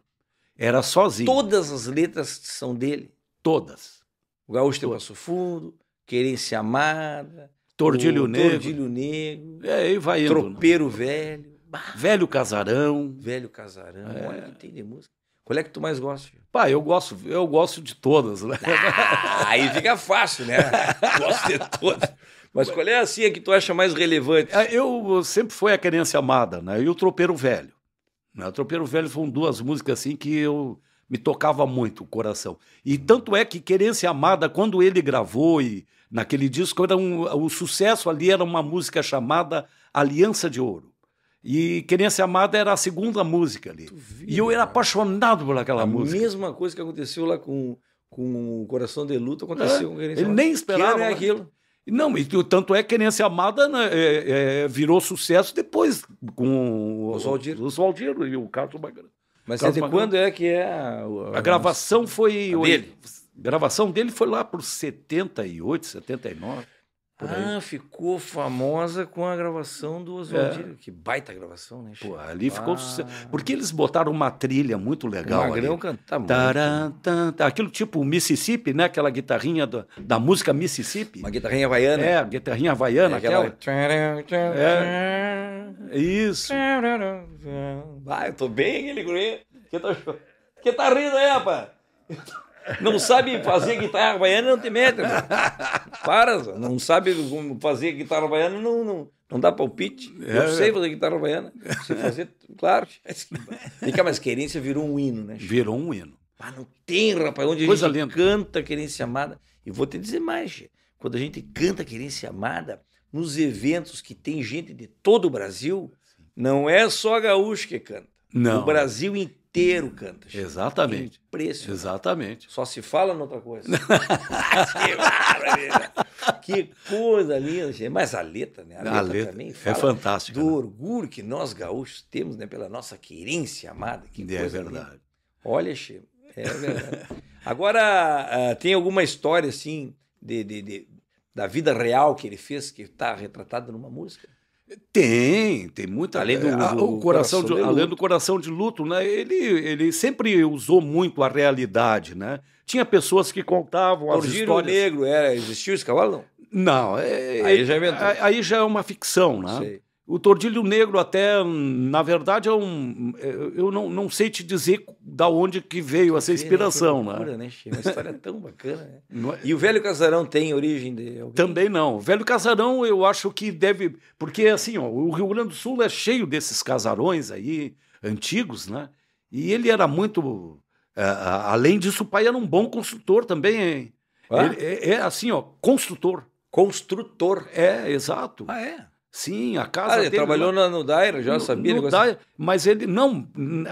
Era sozinho. Todas as letras são dele? Todas. O Gaúcho Todas. Passo Fundo, Querência Amada, Tordilho Negro. Tordilho Negro. É, aí vai indo, né? Tropeiro não. Velho. Velho Casarão. Velho Casarão. É. Olha que tem de música. Qual é que tu mais gosta? Pá, eu gosto, eu gosto de todas, né? Ah, aí fica fácil, né? gosto de todas. Mas qual é a assim, que tu acha mais relevante? É, eu sempre foi a querência amada, né? E o Tropeiro Velho. Né? O Tropeiro Velho foram duas músicas assim que eu me tocava muito o coração. E tanto é que Querência Amada, quando ele gravou e naquele disco, era um, o sucesso ali era uma música chamada Aliança de Ouro. E Querência Amada era a segunda música ali. Viu, e eu era apaixonado por aquela a música. A mesma coisa que aconteceu lá com, com o Coração de Luta aconteceu é, com Querência Amada. Ele nem esperava. Que era né? aquilo. Não, e tanto é que Querência Amada né, é, é, virou sucesso depois com Oswaldir. Oswaldir e o Carlos Magrano. Mas Carlos quando é que é a, a, a gravação foi a dele? A gravação dele foi lá por 78, 79 por ah, aí. Ah, ficou famosa com a gravação do Oswaldinho. É. Que baita gravação, né? Pô, ali ah. ficou sucesso. Porque eles botaram uma trilha muito legal. O Magrão canta muito. Né? Aquilo tipo Mississippi, né? Aquela guitarrinha do, da música Mississippi. Uma guitarrinha havaiana. É, guitarrinha havaiana, é aquela. aquela. É. Isso. Ah, eu tô bem, ele guri. Que tá, que tá rindo aí, rapaz? Não sabe fazer guitarra baiana, não te mete, mano. Para, não sabe fazer guitarra baiana, não, não, não dá palpite. É, eu sei é. fazer guitarra baiana. você fazer, claro. Fica, mas querência virou um hino, né? Virou um hino. Mas não tem, rapaz, onde Coisa a gente lenta. canta querência amada. E vou te dizer mais, quando a gente canta querência amada, nos eventos que tem gente de todo o Brasil, não é só gaúcho que canta. Não. O Brasil inteiro inteiro cantas. Exatamente. preço Exatamente. Só se fala noutra coisa. que coisa linda, gente. Mas a letra, né? A letra, a letra também é fala é fantástica. Do né? orgulho que nós gaúchos temos, né? Pela nossa querência amada. Que é coisa verdade. Linda. Olha, Che, é verdade. Agora, ah, tem alguma história, assim, de, de, de, da vida real que ele fez que está retratada numa música? Tem, tem muita. Além do, é, a, o coração, coração de, além do coração de luto, né? Ele, ele sempre usou muito a realidade, né? Tinha pessoas que contavam o as histórias. negro era existiu esse cavalo não? Não, é, aí já inventou. É é, aí já é uma ficção, né? Sei. O tordilho negro até, hum, na verdade, é um, é, eu não, não sei te dizer da onde que veio essa né? inspiração. Né? Loucura, né? né Uma história tão bacana. Né? É? E o Velho Casarão tem origem de alguém? Também não. O Velho Casarão eu acho que deve... Porque, assim, ó, o Rio Grande do Sul é cheio desses casarões aí, antigos, né? E ele era muito... É, além disso, o pai era um bom construtor também, hein? Ah? Ele, é, é assim, ó, construtor. Construtor. É, exato. Ah, é? Sim, a casa ah, ele dele, trabalhou no, no Daira, já no, sabia? No Daira, mas ele não... ele...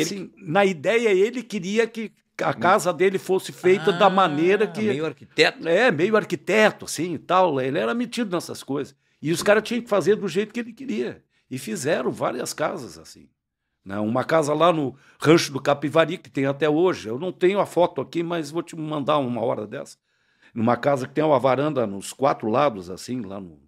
Assim, na ideia, ele queria que a hum. casa dele fosse feita ah, da maneira que... Meio arquiteto. É, meio arquiteto, assim, e tal. Ele era metido nessas coisas. E os caras tinham que fazer do jeito que ele queria. E fizeram várias casas assim. Né? Uma casa lá no Rancho do Capivari, que tem até hoje. Eu não tenho a foto aqui, mas vou te mandar uma hora dessa. Numa casa que tem uma varanda nos quatro lados, assim, lá no,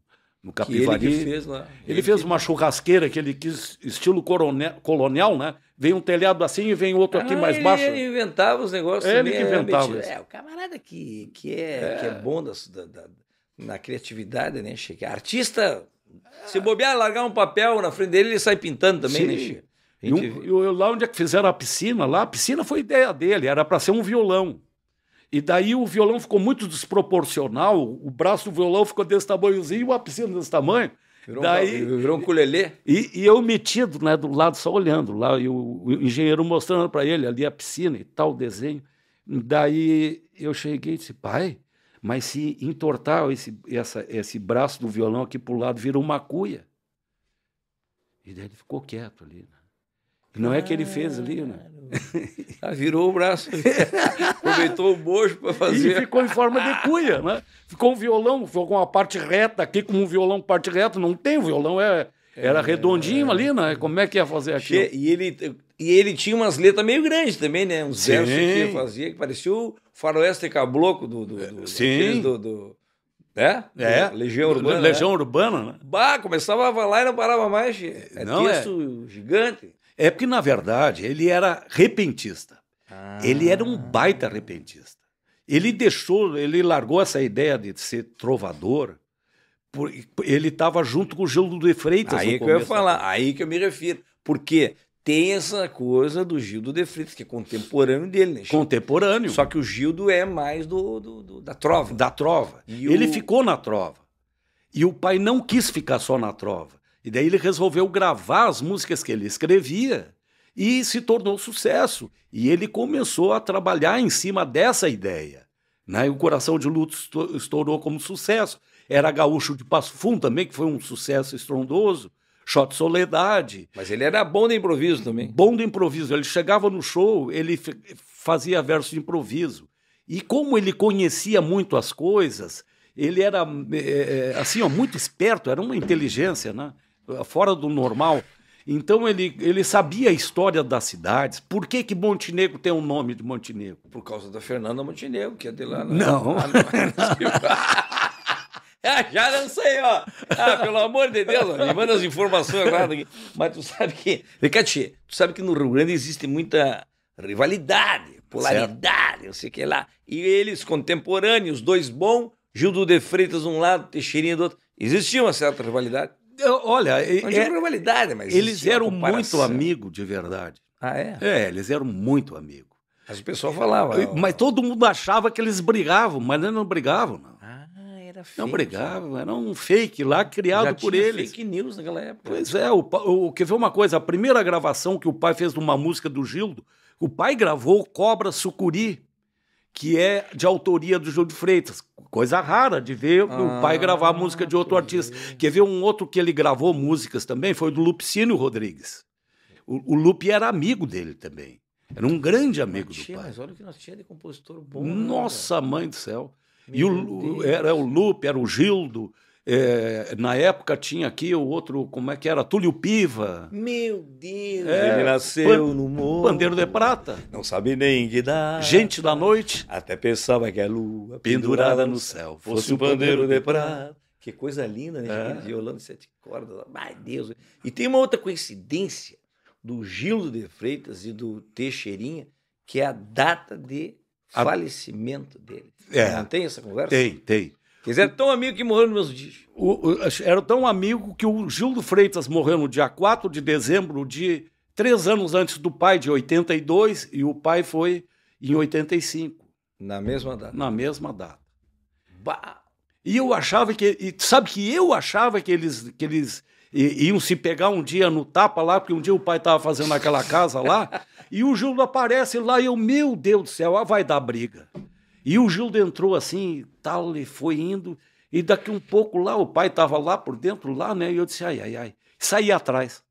no Capivari. ele fez lá. Ele, ele fez que... uma churrasqueira que ele quis, estilo coronel, colonial, né? Vem um telhado assim e vem outro ah, aqui mais ele, baixo. Ele inventava os negócios. É ele que inventava. É, o camarada que, que, é, é. que é bom da, da, na criatividade, né, Chico? Artista, se é. bobear, largar um papel na frente dele, ele sai pintando também, né, Sim. né, Chico? E um, lá onde é que fizeram a piscina, lá a piscina foi ideia dele, era para ser um violão. E daí o violão ficou muito desproporcional, o braço do violão ficou desse tamanhozinho e a piscina desse tamanho. Virou, daí, um, virou um culelê. E, e, eu metido né, do lado, só olhando lá, e o, o engenheiro mostrando para ele ali a piscina e tal, o desenho. Daí eu cheguei e disse, pai, mas se entortar esse, essa, esse braço do violão aqui para o lado, vira uma cuia. E daí ele ficou quieto ali. Né? Não é que ele fez ali, né? Ah, virou o braço, aproveitou o bojo para fazer. E ficou em forma de cuia, né? Ficou um violão, ficou com uma parte reta aqui, com um violão parte reta, não tem, o violão é, é, era redondinho é, ali, né? Como é que ia fazer aquilo? E ele, e ele tinha umas letras meio grandes também, né? Uns Sim. versos que ele fazia, que parecia o faroeste cabloco do... do, do Sim. do, do né? é? É. Legião Urbana. Legião né? Urbana, né? Bah, começava a falar e não parava mais. É não, é. texto é. gigante. É porque, na verdade, ele era repentista. Ah. Ele era um baita repentista. Ele deixou, ele largou essa ideia de ser trovador. Por, ele estava junto com o Gildo de Freitas. Aí que eu ia falar, aí que eu me refiro. Porque tem essa coisa do Gildo de Freitas, que é contemporâneo dele, né? Contemporâneo. Só que o Gildo é mais do, do, do da trova. Da trova. E ele o... ficou na trova. E o pai não quis ficar só na trova. E daí ele resolveu gravar as músicas que ele escrevia e se tornou sucesso. E ele começou a trabalhar em cima dessa ideia. Né? E o Coração de Luto estourou como sucesso. Era Gaúcho de Passo Fundo também, que foi um sucesso estrondoso. Shot Soledade. Mas ele era bom de improviso também. Bom de improviso. Ele chegava no show, ele fazia verso de improviso. E como ele conhecia muito as coisas, ele era é, assim, ó, muito esperto, era uma inteligência, né? fora do normal. Então ele, ele sabia a história das cidades. Por que, que Montenegro tem o um nome de Montenegro? Por causa da Fernanda Montenegro, que é de lá. Na... Né? Não. É, já não sei, ó. Ah, pelo amor de Deus, me manda as informações lá, Mas tu sabe que. Ricati, tu sabe que no Rio Grande existe muita rivalidade, polaridade, não sei o que lá. E eles contemporâneos, dois bons, Gildo de Freitas de um lado, Teixeirinha do outro. Existia uma certa rivalidade. Olha, é, é mas eles eram muito amigos de verdade. Ah, é? É, eles eram muito amigos. Mas o pessoal falava. Eu... Mas todo mundo achava que eles brigavam, mas eles não brigavam, não. Ah, era fake. Não brigavam, era um fake lá criado Já por tinha eles. fake news naquela época. Pois é, o, o, quer ver uma coisa? A primeira gravação que o pai fez de uma música do Gildo, o pai gravou Cobra Sucuri, que é de autoria do Júlio Freitas Coisa rara de ver ah, o pai gravar música de outro artista. Quer ver um outro que ele gravou músicas também? Foi do Lupicínio Rodrigues. O, o Lupe era amigo dele também. Era um grande amigo tia, do pai. Mas olha o que nós tínhamos de compositor bom. Né, Nossa, né, mãe do céu. Meu e o, era o Lupe, era o Gildo. É, na época tinha aqui o outro, como é que era? Túlio Piva. Meu Deus! É, ele nasceu ban no morro. Bandeiro de prata. Não sabe nem guidar. Gente da noite. Até pensava que a lua pendurada, pendurada no céu fosse um bandeiro, de prata. Que coisa linda, né? É. Violão de sete cordas. Ai, Deus. E tem uma outra coincidência do Gildo de Freitas e do Teixeirinha, que é a data de a... falecimento dele. É. Não tem essa conversa? Tem, tem. Eles eram tão amigos que morreram nos mesmos dias. O, o, era tão amigo que o Gildo Freitas morreu no dia 4 de dezembro, de três anos antes do pai, de 82, e o pai foi em 85. Na mesma data? Na mesma data. Bah. E eu achava que. E sabe que eu achava que eles, que eles iam se pegar um dia no tapa lá, porque um dia o pai estava fazendo aquela casa lá, e o Gildo aparece lá e eu, meu Deus do céu, vai dar briga. E o Gildo entrou assim, tal, e foi indo. E daqui um pouco lá, o pai estava lá por dentro, lá, né? E eu disse, ai, ai, ai. Saí atrás.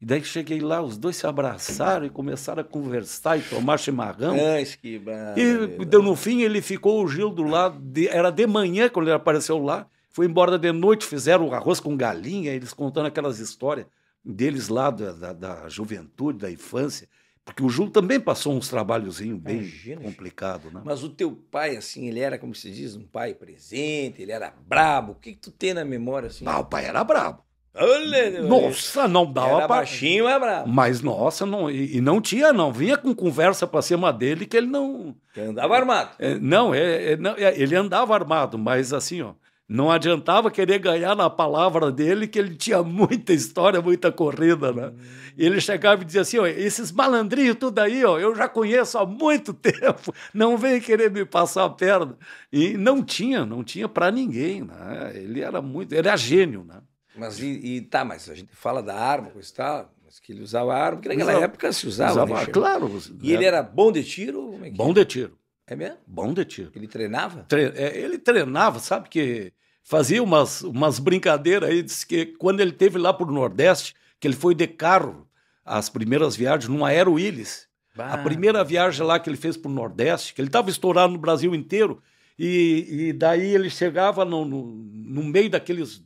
E daí cheguei lá, os dois se abraçaram e começaram a conversar e tomar chimarrão. Ah, que e deu, no fim ele ficou o Gildo lá, de, era de manhã quando ele apareceu lá, foi embora de noite, fizeram arroz com galinha, eles contando aquelas histórias deles lá da, da, da juventude, da infância, porque o Júlio também passou uns trabalhozinhos bem Imagina, complicado, né? Mas o teu pai, assim, ele era, como se diz, um pai presente, ele era brabo. O que, que tu tem na memória, assim? Ah, o pai era brabo. Olha, nossa, não dava era baixinho, é brabo. Mas, nossa, não, e, e, não tinha, não. Vinha com conversa pra cima dele que ele não... Que andava armado. É, não, é, é, não, é, ele andava armado, mas assim, ó... Não adiantava querer ganhar na palavra dele, que ele tinha muita história, muita corrida, né? E ele chegava e dizia assim: ó, esses malandrinhos tudo aí, ó, eu já conheço há muito tempo, não vem querer me passar a perna. E não tinha, não tinha para ninguém, né? Ele era muito, ele era gênio, né? Mas e, e tá, mas a gente fala da arma, coisa e tal, mas que ele usava arma, que naquela usava, época se usava. usava né, claro. E era. ele né? era bom de tiro? É bom é? de tiro. É mesmo? Bom de tiro. Ele treinava? Tre... É, ele treinava, sabe que fazia umas, umas brincadeiras aí, disse que quando ele teve lá pro Nordeste, que ele foi de carro as primeiras viagens numa Aero Willis. Bah. A primeira viagem lá que ele fez pro Nordeste, que ele estava estourado no Brasil inteiro, e, e daí ele chegava no, no, no meio daqueles,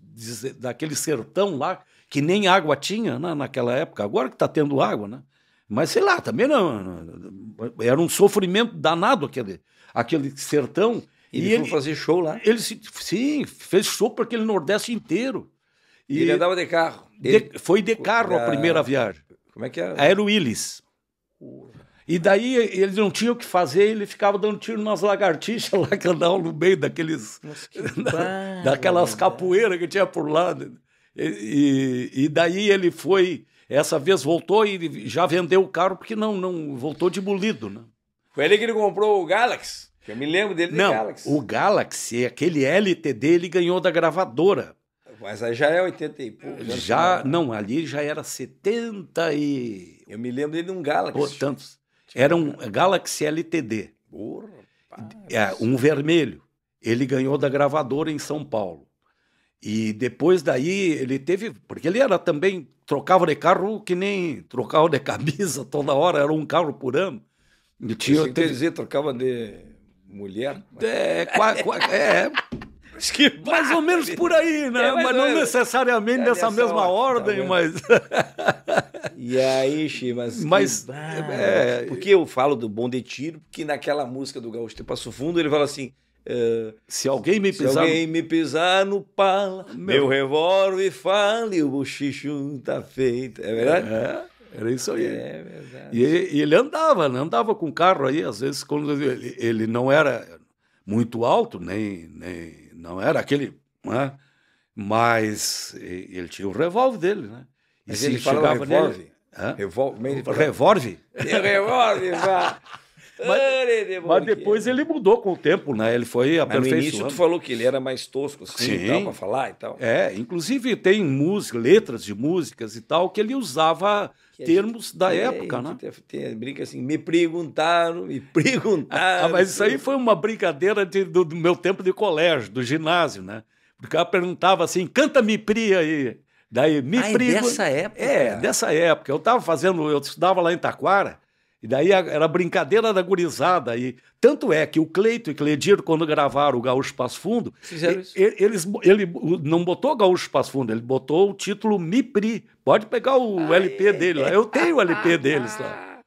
daquele sertão lá, que nem água tinha né, naquela época, agora que está tendo água, né? Mas sei lá, também não. Era um sofrimento danado aquele, aquele sertão. Ele e foi fazer show lá? Ele se, sim, fez show para aquele Nordeste inteiro. E ele andava de carro. Ele... De, foi de carro a primeira viagem. Como é que era? Era o Willis. E daí eles não tinham o que fazer, ele ficava dando tiro nas lagartixas lá que andavam no meio daqueles. Nossa, da, daquelas capoeiras que tinha por lá. E, e, e daí ele foi essa vez voltou e já vendeu o carro porque não, não voltou bolido, né? Foi ele que ele comprou o Galaxy. Eu me lembro dele não, Galaxy. O Galaxy, aquele LTD, ele ganhou da gravadora. Mas aí já é 80 e pouco. Já, já tá- não, ali já era 70 e. Eu me lembro dele de um Galaxy. Oh, tantos. Era um Galaxy LTD. Porra, é, um vermelho. Ele ganhou da gravadora em São Paulo. E depois daí ele teve. Porque ele era também. Trocava de carro que nem trocava de camisa toda hora, era um carro por ano. E tinha, teve... dizer, trocava de mulher? Mas... É, qua, qua, é. mais ou menos por aí, né? É, mas não é, necessariamente é nessa mesma ordem, tá mas. e aí, Xi, mas. mas que... é... Porque eu falo do bom de tiro, porque naquela música do Gaúcho Passo Fundo ele fala assim: eh, se alguém me pisar, alguém me pisar no pala, meu, meu revólver fale, o bochicho tá feito. É verdade? É, era isso aí. É verdade. E ele, ele andava, né? andava com carro aí, às vezes, quando ele, ele não era muito alto, nem, nem não era aquele. Né? Mas ele tinha o revólver dele, né? E Mas se ele chegava revolve, Nele, revolve Revólver. Revólver? É revólver, mas, ah, é mas, depois é, né? ele mudou com o tempo, né? Ele foi aperfeiçoando. No início tu falou que ele era mais tosco, assim, Sim. e falar e tal. É, inclusive tem música, letras de músicas e tal, que ele usava termos gente, da é, época, né? Tem, brinca assim, me perguntaram, me perguntaram. Ah, mas isso aí foi uma brincadeira de, do, do, meu tempo de colégio, do ginásio, né? Porque ela perguntava assim, canta me pri aí. Daí me ah, é pri. Dessa época? É, dessa época. Eu estava fazendo, eu estudava lá em Taquara, e daí era brincadeira da gurizada. E tanto é que o Cleito e Cledir, quando gravaram o Gaúcho Passo Fundo, ele, eles, ele não botou Gaúcho Passo Fundo, ele botou o título Mipri. Pode pegar o ah, LP é. dele lá. Eu tenho o LP deles lá.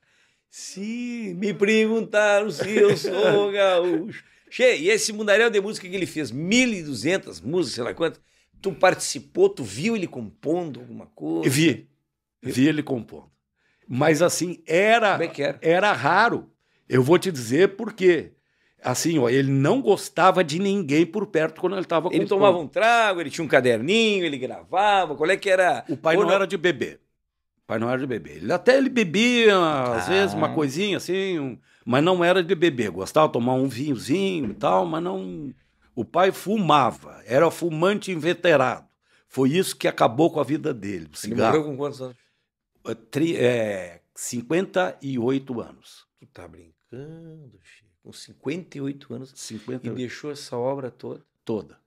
Sim, me perguntaram se eu sou gaúcho. Che, e esse mundaréu de música que ele fez, 1.200 músicas, sei lá quantas, tu participou, tu viu ele compondo alguma coisa? Vi, vi ele compondo. Mas assim, é era, era raro. Eu vou te dizer por quê. Assim, ó, ele não gostava de ninguém por perto quando ele estava com Ele tomava um trago, ele tinha um caderninho, ele gravava, qual é que era? O pai Ou não, era de beber. O pai não era de beber. Ele até ele bebia, ah. às vezes, uma coisinha assim, um... mas não era de beber. Gostava de tomar um vinhozinho e tal, mas não. O pai fumava, era fumante inveterado. Foi isso que acabou com a vida dele. Ele morreu com quantos anos? Ah, tri, é, 58 anos. Tu tá brincando, Chico? Com 58 anos 58. e deixou essa obra toda? Toda.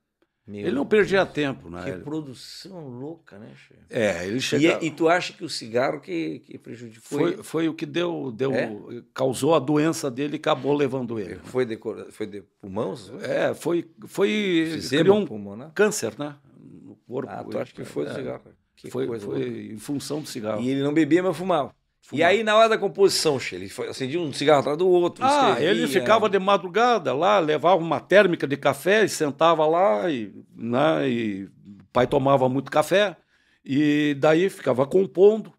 Meu ele não perdia Deus. tempo, né? Que produção louca, né, Chico? É, ele chegava... E, é, e, tu acha que o cigarro que, que prejudicou foi, ele? Foi o que deu, deu é? causou a doença dele e acabou levando ele. Né? Foi de, foi de pulmão? É, foi... foi criou um né? câncer, né? No corpo. Ah, tu acha que foi o é. cigarro? Que foi, coisa foi em função do cigarro. E ele não bebia, mas fumava. E aí, na hora da composição, ele acendia um cigarro atrás do outro. Ah, ele ficava de madrugada lá, levava uma térmica de café e sentava lá. E, né, e o pai tomava muito café. E daí ficava compondo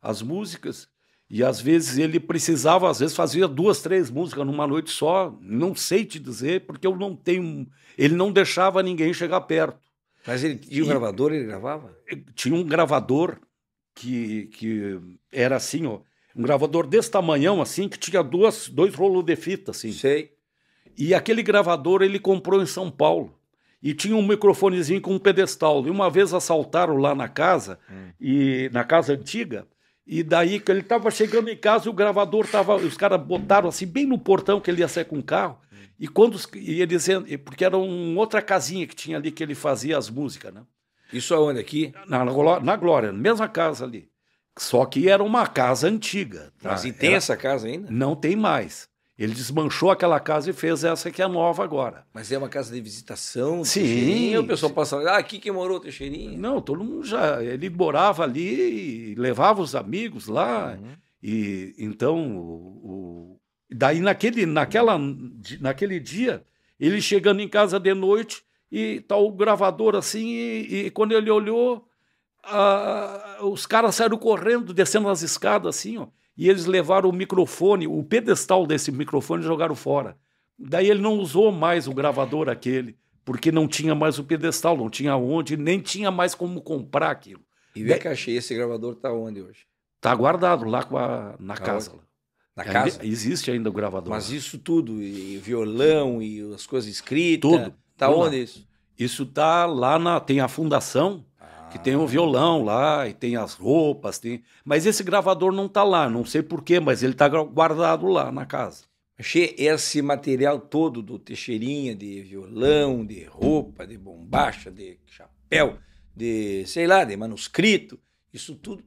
as músicas. E às vezes ele precisava, às vezes fazia duas, três músicas numa noite só. Não sei te dizer, porque eu não tenho. Ele não deixava ninguém chegar perto. Mas ele tinha um gravador, ele gravava? Tinha um gravador que, que era assim, ó. Um gravador desse tamanhão, assim, que tinha duas, dois rolos de fita, assim. Sei. E aquele gravador ele comprou em São Paulo. E tinha um microfonezinho com um pedestal. E uma vez assaltaram lá na casa, hum. e na casa antiga, e daí que ele estava chegando em casa e o gravador estava. Os caras botaram assim, bem no portão que ele ia sair com o carro. E quando e eles porque era uma outra casinha que tinha ali que ele fazia as músicas, né? Isso aonde aqui? Na, na, na Glória, na mesma casa ali. Só que era uma casa antiga. Tá? Mas e tem era... essa casa ainda? Não tem mais. Ele desmanchou aquela casa e fez essa que é nova agora. Mas é uma casa de visitação? Sim. O pessoal passa lá, ah, aqui que morou o Teixeirinho? Não, todo mundo já... Ele morava ali e levava os amigos lá. Uhum. E então o, Daí, naquele, naquela, naquele dia, ele chegando em casa de noite e tá o gravador assim, e, e quando ele olhou, a, os caras saíram correndo, descendo as escadas assim, ó, e eles levaram o microfone, o pedestal desse microfone jogaram fora. Daí ele não usou mais o gravador aquele, porque não tinha mais o pedestal, não tinha onde, nem tinha mais como comprar aquilo. E vem que achei, esse gravador tá onde hoje? Tá guardado lá a, na tá casa. Lá. Na é, ainda casa? Existe ainda o gravador. Mas isso tudo, e violão, e as coisas escritas. Tudo. Tá onde lá. isso? Isso tá lá na. Tem a fundação, ah. que tem o ah. violão lá, e tem as roupas, tem. Mas esse gravador não tá lá, não sei porquê, mas ele tá guardado lá na casa. Achei esse material todo do Teixeirinha, de violão, de roupa, de bombacha, de chapéu, de, sei lá, de manuscrito. Isso tudo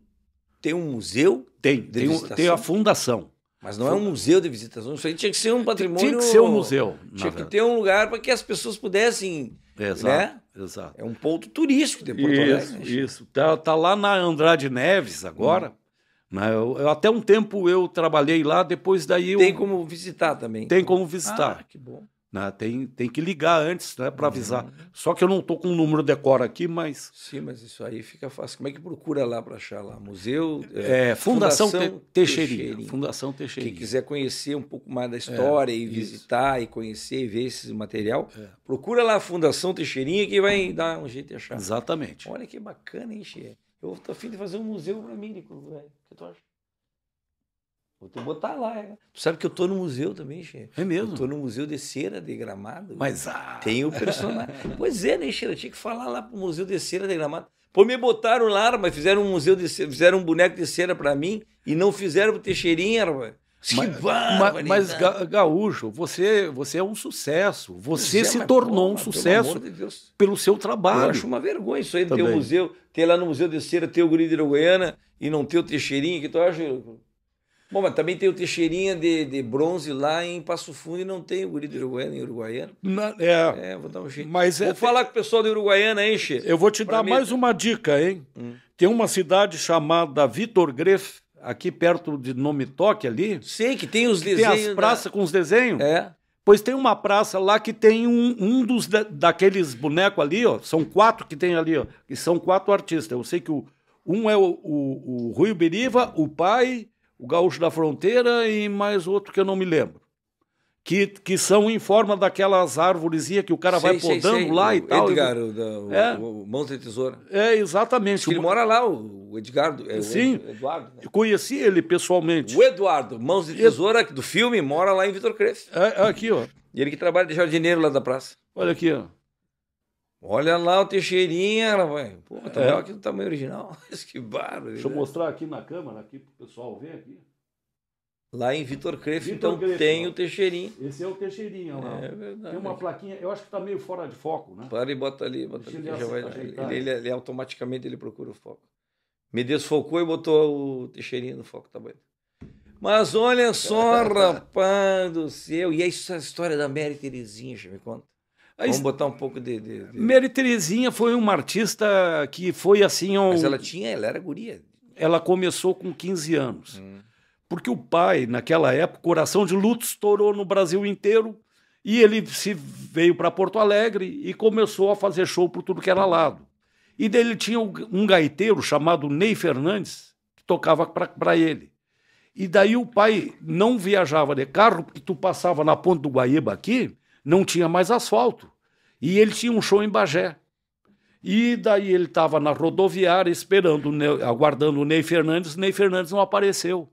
tem um museu? Tem, tem, tem a fundação. Mas não foi... é um museu de não. isso aí tinha que ser um patrimônio. Tinha que ser um museu. Tinha que verdade. ter um lugar para que as pessoas pudessem. Exato, né? exato. É um ponto turístico de Porto Isso, Leste. isso. Tá, tá, lá na Andrade Neves agora. Hum. Né? Eu, eu, até um tempo eu trabalhei lá, depois daí eu... Tem como visitar também. Tem como visitar. Ah, que bom. Né? Tem, tem que ligar antes né, para avisar. Uhum. Só que eu não estou com o um número decora aqui, mas. Sim, mas isso aí fica fácil. Como é que procura lá para achar lá? Museu. É, é Fundação, Fundação Teixeirinha. Teixeirinha. Fundação Teixeirinha. Quem quiser conhecer um pouco mais da história é, e visitar isso. e conhecer e ver esse material, é. procura lá a Fundação Teixeirinha que vai dar um jeito de achar. Exatamente. Olha que bacana, hein, Che? Eu estou afim de fazer um museu para mim, velho. O que tu acha? Vou te botar lá. É. Tu sabe que eu tô no museu também, Xê. É mesmo? Eu tô no museu de cera de gramado. Mas ah. Tem o personagem. pois é, né, Xê? Eu tinha que falar lá pro museu de cera de gramado. Pô, me botaram lá, mas fizeram um museu de cera, fizeram um boneco de cera pra mim e não fizeram o Teixeirinha, rapaz. Mas, mas, mas ga, Gaúcho, você, você é um sucesso. Você é, se tornou pô, um sucesso de pelo seu trabalho. Eu acho uma vergonha isso aí, ter o museu, ter lá no Museu de Cera, ter o Guri de Uruguaiana e não ter o Teixeirinha, que tu acha? Bom, mas também tem o Teixeirinha de, de bronze lá em Passo Fundo e não tem o guri do Uruguaiana em Uruguaiana. Na, é, é, vou dar um jeito. Mas é, vou falar com o pessoal de Uruguaiana, hein, Che? Eu vou te pra dar mim, mais é- uma dica, hein? Hum. Tem uma cidade chamada Vitor Greff, aqui perto de Nome Toque ali. Sei que tem os desenhos. Tem as né? praças da... com os desenhos. É. Pois tem uma praça lá que tem um, um dos da, daqueles bonecos ali, ó. São quatro que tem ali, ó. E são quatro artistas. Eu sei que o, um é o, o, o Rui Beriva, o pai o Gaúcho da Fronteira e mais outro que eu não me lembro. Que, que são em forma daquelas árvorezinha que o cara sei, vai podando sei, sei. lá o e tal. Edgar, e... O, da, é. o, Mãos de Tesoura. É, exatamente. Que ele mora lá, o Edgardo. É Sim, o Eduardo, né? conheci ele pessoalmente. O Eduardo, Mãos de Tesoura, do filme, mora lá em Vitor Cresce. É, é, aqui, ó. E ele que trabalha de jardineiro lá da praça. Olha aqui, ó. Olha lá o Teixeirinha, vai. Pô, tá é. que o tamanho original. Mas que barulho. Deixa eu né? mostrar aqui na câmera, aqui pro pessoal ver aqui. Lá em Vitor Crefe, então tem o Teixeirinha. Esse é o Teixeirinha lá. É verdade. Tem uma plaquinha, eu acho que tá meio fora de foco, né? Para e bota ali, bota ali. Ele, já vai, ele, ele, ele, automaticamente ele procura o foco. Me desfocou e botou o Teixeirinha no foco, tá bom? Mas olha só, rapaz do céu. E essa é história da Mary Terezinha, me conta. Vamos botar um pouco de, de, de... Mary Terezinha foi uma artista que foi assim. Um... Mas ela tinha, ela era guria. Ela começou com 15 anos. Hum. Porque o pai, naquela época, coração de luto estourou no Brasil inteiro. E ele se veio para Porto Alegre e começou a fazer show por tudo que era lado. E dele tinha um gaiteiro chamado Ney Fernandes, que tocava para ele. E daí o pai não viajava de carro, porque tu passava na ponte do Guaíba aqui, não tinha mais asfalto. E ele tinha um show em Bagé. E daí ele estava na rodoviária esperando, aguardando o Ney Fernandes, o Ney Fernandes não apareceu.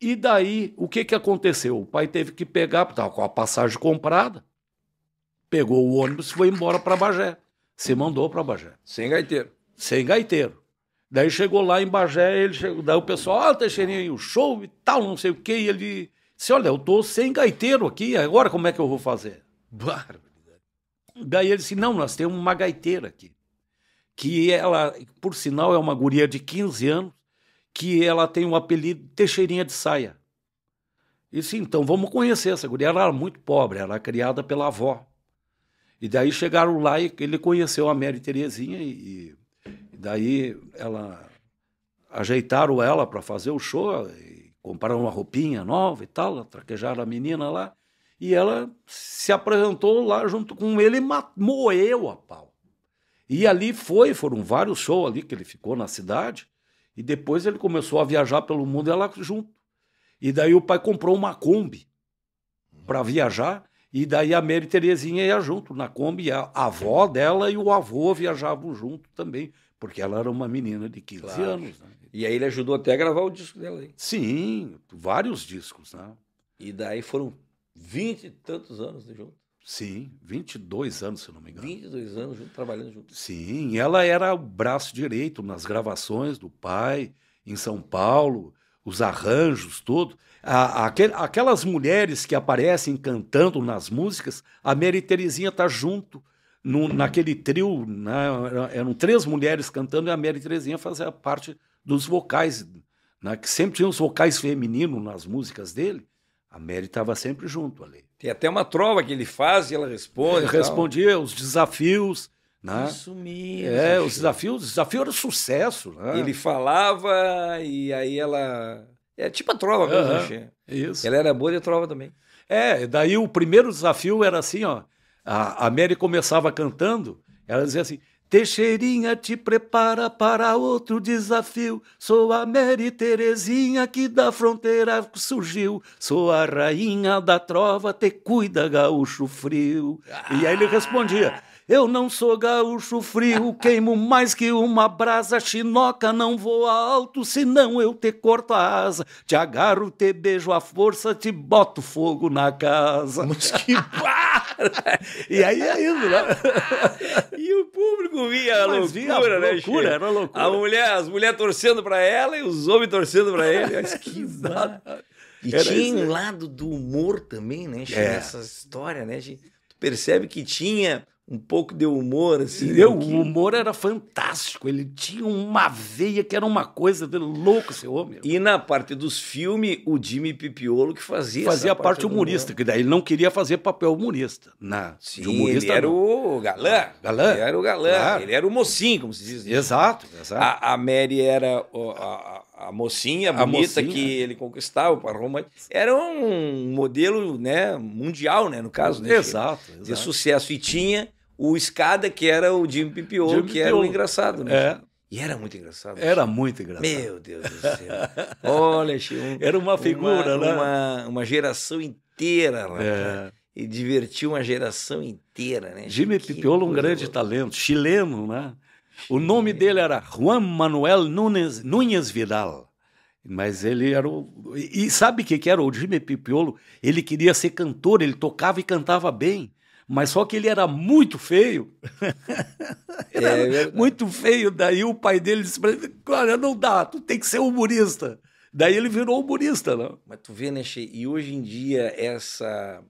E daí, o que, que aconteceu? O pai teve que pegar, estava com a passagem comprada, pegou o ônibus e foi embora para Bagé. Se mandou para Bagé. Sem gaiteiro. Sem gaiteiro. Daí chegou lá em Bagé, ele chegou, daí o pessoal, ah, Teixeirinho, o show e tal, não sei o quê, e ele se olha, eu estou sem gaiteiro aqui, agora como é que eu vou fazer? Daí ele disse, não, nós temos uma gaiteira aqui. Que ela, por sinal, é uma guria de 15 anos, que ela tem o um apelido Teixeirinha de Saia. E disse, então vamos conhecer essa guria. Ela era muito pobre, era criada pela avó. E daí chegaram lá e ele conheceu a Mary Terezinha e, e daí ela ajeitaram ela para fazer o show. E, compraram uma roupinha nova e tal, traquejaram a menina lá. E ela se apresentou lá junto com ele e moeu a pau. E ali foi, foram vários shows ali que ele ficou na cidade. E depois ele começou a viajar pelo mundo e ela junto. E daí o pai comprou uma Kombi para viajar. E daí a Mary Terezinha ia junto na Kombi. A avó dela e o avô viajavam junto também porque ela era uma menina de 15 claro. anos. Né? E aí ele ajudou até a gravar o disco dela. aí Sim, vários discos. Né? E daí foram vinte e tantos anos de juntos. Sim, 22 anos, se não me engano. 22 anos junto, trabalhando juntos. Sim, ela era o braço direito nas gravações do pai, em São Paulo, os arranjos, tudo. A, aquelas mulheres que aparecem cantando nas músicas, a Mary Terezinha está junto no, naquele trio, né, eram três mulheres cantando e a Mary Terezinha fazia parte dos vocais, né, que sempre tinha os vocais femininos nas músicas dele. A Mary estava sempre junto ali. Tem até uma trova que ele faz e ela responde. Ele respondia os desafios. Né? Isso mesmo. É, os desafios, o desafio era sucesso. Né? Ele falava e aí ela. É tipo a trova, uhum, achei né, Isso. Ela era boa de trova também. É, daí o primeiro desafio era assim, ó. A, a Mary começava cantando, ela dizia assim: Teixeirinha te prepara para outro desafio. Sou a Mary Terezinha que da fronteira surgiu. Sou a rainha da trova, te cuida, gaúcho frio. Ah. E aí ele respondia: eu não sou gaúcho frio, queimo mais que uma brasa. Chinoca, não vou alto, senão eu te corto a asa. Te agarro, te beijo à força, te boto fogo na casa. Mas que para! e aí é indo, né? e o público via a loucura, via a loucura, né, loucura, era loucura. A mulher, as mulheres torcendo para ela e os homens torcendo para ele. que nada. E era tinha isso, um né? lado do humor também, né, Xê? É. história, né, Xê? Tu percebe que tinha um pouco de humor, assim. Né, o humor era fantástico. Ele tinha uma veia que era uma coisa de louco, seu homem. E na parte dos filmes, o Jimmy Pipiolo que fazia. Fazia a parte, parte humorista, que daí ele não queria fazer papel humorista. Na, né? Sim, humorista, ele era não. o galã. Ah, galã. Ele era o galã. Claro. Ele era o mocinho, como se diz. Né? Exato, exato. A, a Mary era a, a a mocinha a bonita mocinha. que ele conquistava para Roma era um modelo né mundial né no caso né, exato, exato, de sucesso e tinha o escada que era o Jim Pimpiolo, que era o engraçado né é. E era muito engraçado. Né, era Chico. muito engraçado. Meu Deus do céu. Olha, Chico. Um, era uma figura, uma, né? Uma, uma geração inteira, né? E divertiu uma geração inteira, né? Jimmy Pipiolo, um grande talento, chileno, né? O nome dele era Juan Manuel Nunes, Nunes Vidal. Mas ele era o. E sabe o que, que era o Jimmy Pipiolo? Ele queria ser cantor, ele tocava e cantava bem. Mas só que ele era muito feio. era é muito feio. Daí o pai dele disse para ele: Cara, não dá, tu tem que ser humorista. Daí ele virou humorista, não? Né? Mas tu vê, né, che? E hoje em dia essa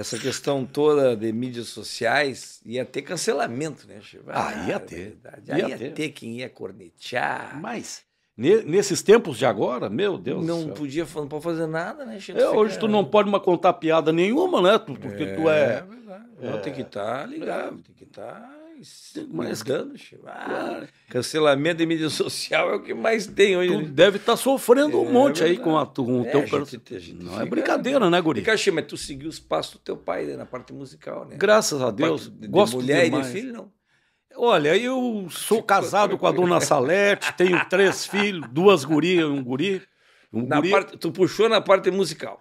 essa questão toda de mídias sociais, ia ter cancelamento, né, Chico? Ah, ah ia é ter. Ia, ia, ter. ter quem ia cornetear. Mas, nesses tempos de agora, meu Deus Não podia não pode fazer nada, né, Chico? É, hoje tu não pode contar piada nenhuma, né? porque é, tu é... É, não, tem que estar tá ligado, é. tem que estar... Tá mais, mais danos. Ah, cancelamento de mídia social é o que mais tem hoje. Tu deve estar tá sofrendo um é monte é aí com, a, com o é, teu... gente, a gente Não é fica, é brincadeira, né, guri? Fica mas tu seguiu os passos do teu pai né, na parte musical, né? Graças a Deus. De, gosto de mulher demais. e de filho, não. Olha, eu sou casado com a dona Salete, tenho três filhos, duas gurias e um guri. Um na guri... parte, tu puxou na parte musical.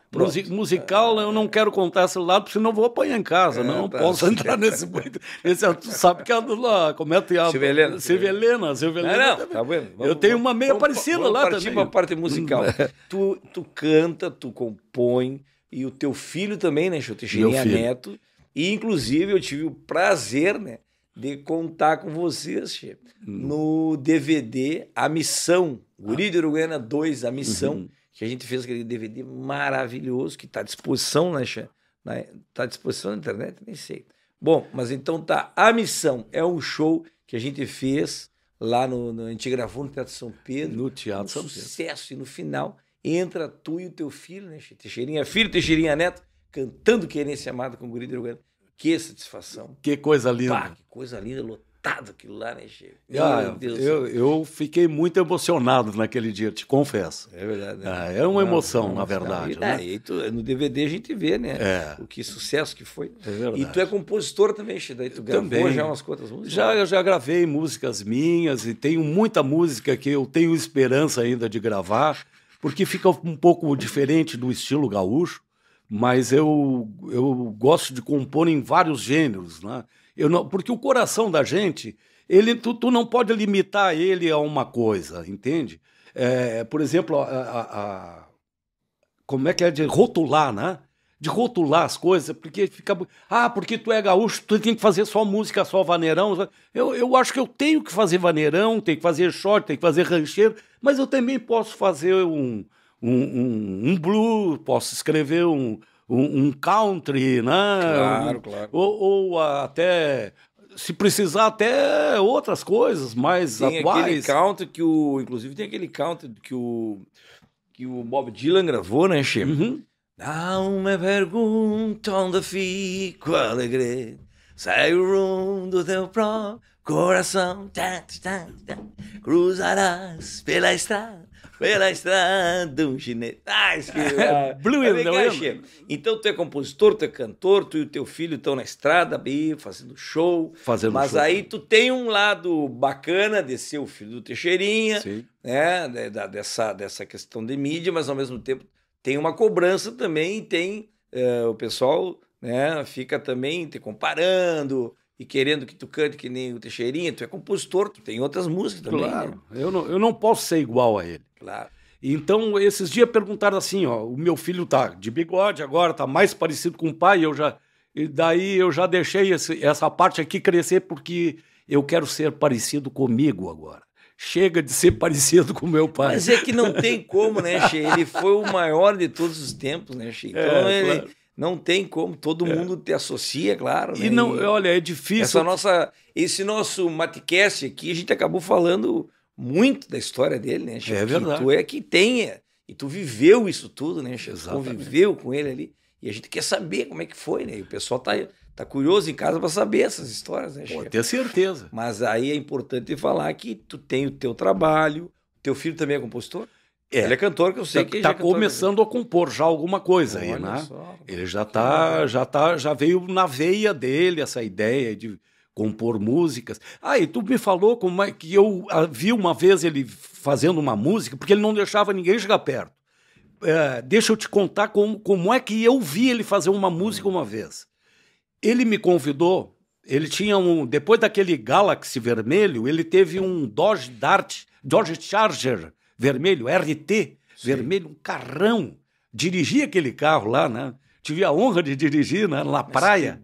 musical, é, eu não quero contar esse lado, porque senão vou apanhar em casa. É, não tá. posso entrar nesse. nesse é tu sabe que é lá, como é que é? Silvia Helena. Silvia Não, não, tá vendo? Vamos, eu tenho uma meia vamos, parecida vamos lá partir também. para a parte musical. tu, tu canta, tu compõe, e o teu filho também, né, Chuteixeirinha Neto. E, inclusive, eu tive o prazer, né? de contar com vocês, che, hum. no DVD A Missão, Guri ah. de Uruguaiana 2, A Missão, uhum. que a gente fez aquele DVD maravilhoso, que está à disposição, né, che? Está à disposição na internet? Nem sei. Bom, mas então tá. A Missão é um show que a gente fez lá no, no a gente gravou no Teatro São Pedro. No Teatro um São sucesso, Pedro. e no final entra tu e o teu filho, né, Teixeirinha, filho, Teixeirinha Neto, cantando Querência Amada com o Guri de Uruguaiana. Que satisfação. Que coisa linda. Pá, que coisa linda, lotado aquilo lá, né, Chico? Meu ah, Deus. Eu, eu, fiquei muito emocionado naquele dia, te confesso. É verdade. Né? Ah, é uma não, emoção, não, na verdade. Não, né? E tu, no DVD a gente vê, né? É. O que sucesso que foi. É verdade. E tu é compositor também, Chico. aí tu também. gravou já umas quantas músicas? Já, eu já gravei músicas minhas e tenho muita música que eu tenho esperança ainda de gravar, porque fica um pouco diferente do estilo gaúcho mas eu, eu gosto de compor em vários gêneros, né? Eu não, porque o coração da gente, ele tu, tu não pode limitar ele a uma coisa, entende? É, por exemplo, a, a, a, como é que é de rotular, né? de rotular as coisas, porque fica. Ah, porque tu é gaúcho, tu tem que fazer só música, só vaneirão. Eu, eu acho que eu tenho que fazer vaneirão, tenho que fazer short, tenho que fazer rancheiro, mas eu também posso fazer um, um, um, um blues, posso escrever um, um, um country, né? Claro, claro. Ou, ou até se precisar até outras coisas mais tem atuais. Aquele country que o, inclusive tem aquele country que o que o Bob Dylan gravou, né, Che? Uhum. Não me pergunto onde fico alegre, sai o rumo do teu próprio coração, tá, tá, tá, cruzarás pela estrada pela estrada, um ginetais. Ah, é, Blue and the é? Então, tu é compositor, tu é cantor, tu e o teu filho estão na estrada, bem, fazendo show. Fazendo Mas show, aí tu tem um lado bacana de ser o filho do Teixeirinha, Sim. né? Da, dessa, dessa questão de mídia, mas ao mesmo tempo tem uma cobrança também tem uh, o pessoal né, fica também te comparando e querendo que tu cante que nem o Teixeirinha, tu é compositor, tu tem outras músicas também. Né? Claro, né? eu, não, eu não posso ser igual a ele. Claro. Então, esses dias perguntaram assim, ó, o meu filho tá de bigode agora, tá mais parecido com o pai, eu já e daí eu já deixei esse, essa parte aqui crescer porque eu quero ser parecido comigo agora. Chega de ser parecido com meu pai. Mas é que não tem como, né, Che? Ele foi o maior de todos os tempos, né, Che? Então, é, ele, claro. Não tem como, todo é. mundo te associa, claro. E né? não, e olha, é difícil. Essa nossa, esse nosso Matcast aqui, a gente acabou falando muito da história dele, né? Chico? É verdade. E tu é que tenha, e tu viveu isso tudo, né? Chico? Conviveu com ele ali. E a gente quer saber como é que foi, né? E o pessoal tá, tá curioso em casa para saber essas histórias, né? Pode ter certeza. Mas aí é importante falar que tu tem o teu trabalho, teu filho também é compositor? É. Ele é cantor que eu sei tá, que está é começando a compor já alguma coisa Olha aí, né? Só. Ele já tá, já tá, já veio na veia dele essa ideia de compor músicas. Ah, e tu me falou como é que eu ah, vi uma vez ele fazendo uma música porque ele não deixava ninguém chegar perto. É, deixa eu te contar como, como é que eu vi ele fazer uma música uma vez. Ele me convidou. Ele tinha um depois daquele Galaxy vermelho, ele teve um Dodge Dart, Dodge Charger vermelho, RT, Sim. vermelho, um carrão. Dirigi aquele carro lá, né? Tive a honra de dirigir né? na Mas praia.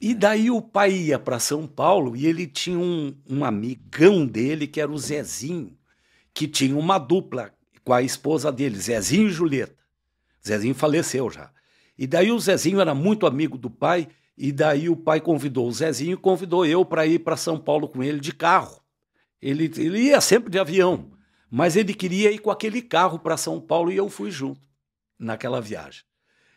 e daí o pai ia para São Paulo e ele tinha um, um amigão dele, que era o Zezinho, que tinha uma dupla com a esposa dele, Zezinho e Julieta. Zezinho faleceu já. E daí o Zezinho era muito amigo do pai, e daí o pai convidou o Zezinho, convidou eu para ir para São Paulo com ele de carro. Ele, ele ia sempre de avião. Mas ele queria ir com aquele carro para São Paulo e eu fui junto naquela viagem.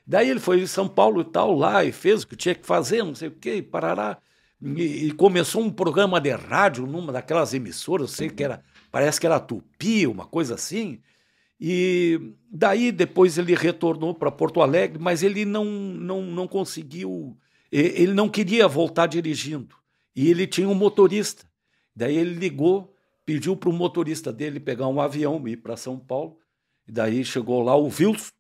Daí ele foi em São Paulo e tal, lá, e fez o que tinha que fazer, não sei o quê, e parará. E, e começou um programa de rádio numa daquelas emissoras, eu sei que era, parece que era Tupi, uma coisa assim. E daí depois ele retornou para Porto Alegre, mas ele não, não, não conseguiu, ele não queria voltar dirigindo. E ele tinha um motorista. Daí ele ligou pediu para o motorista dele pegar um avião e ir para São Paulo. E daí chegou lá o Wilson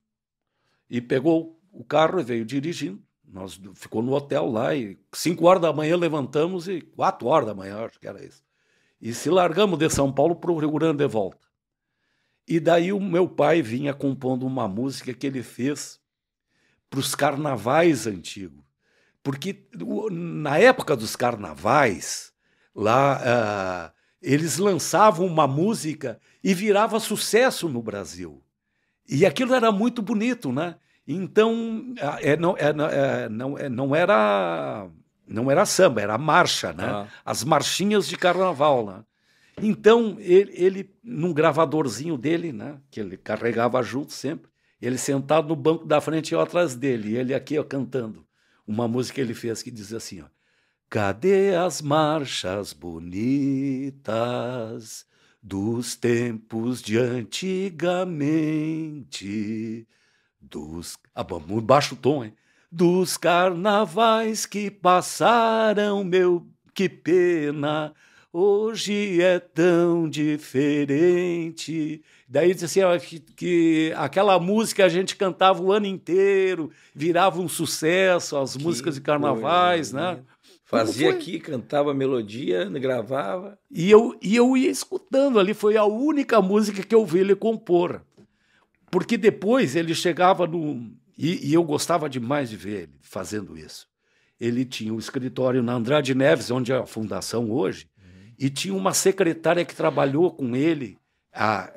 e pegou o carro e veio dirigindo. Nós ficou no hotel lá e cinco horas da manhã levantamos e quatro horas da manhã, acho que era isso. E se largamos de São Paulo para o Rio Grande de volta. E daí o meu pai vinha compondo uma música que ele fez para os carnavais antigos. Porque na época dos carnavais, lá ah, eles lançavam uma música e virava sucesso no Brasil. E aquilo era muito bonito, né? Então, é, é, não, é, não, é, não era não era samba, era marcha, né? Ah. As marchinhas de carnaval, né? Então, ele, ele, num gravadorzinho dele, né? Que ele carregava junto sempre, ele sentado no banco da frente e eu atrás dele, ele aqui ó, cantando uma música que ele fez que diz assim, ó, Cadê as marchas bonitas dos tempos de antigamente? Dos. Ah, baixo tom, hein? Dos carnavais que passaram, meu, que pena. Hoje é tão diferente. Daí diz assim, que, que, aquela música a gente cantava o ano inteiro, virava um sucesso, as que músicas de carnavais, coisa, né? né? Fazia aqui, cantava melodia, gravava. E eu, e eu ia escutando ali, foi a única música que eu vi ele compor. Porque depois ele chegava no. E, e eu gostava demais de ver ele fazendo isso. Ele tinha o um escritório na Andrade Neves, onde é a fundação hoje, uhum. e tinha uma secretária que trabalhou com ele,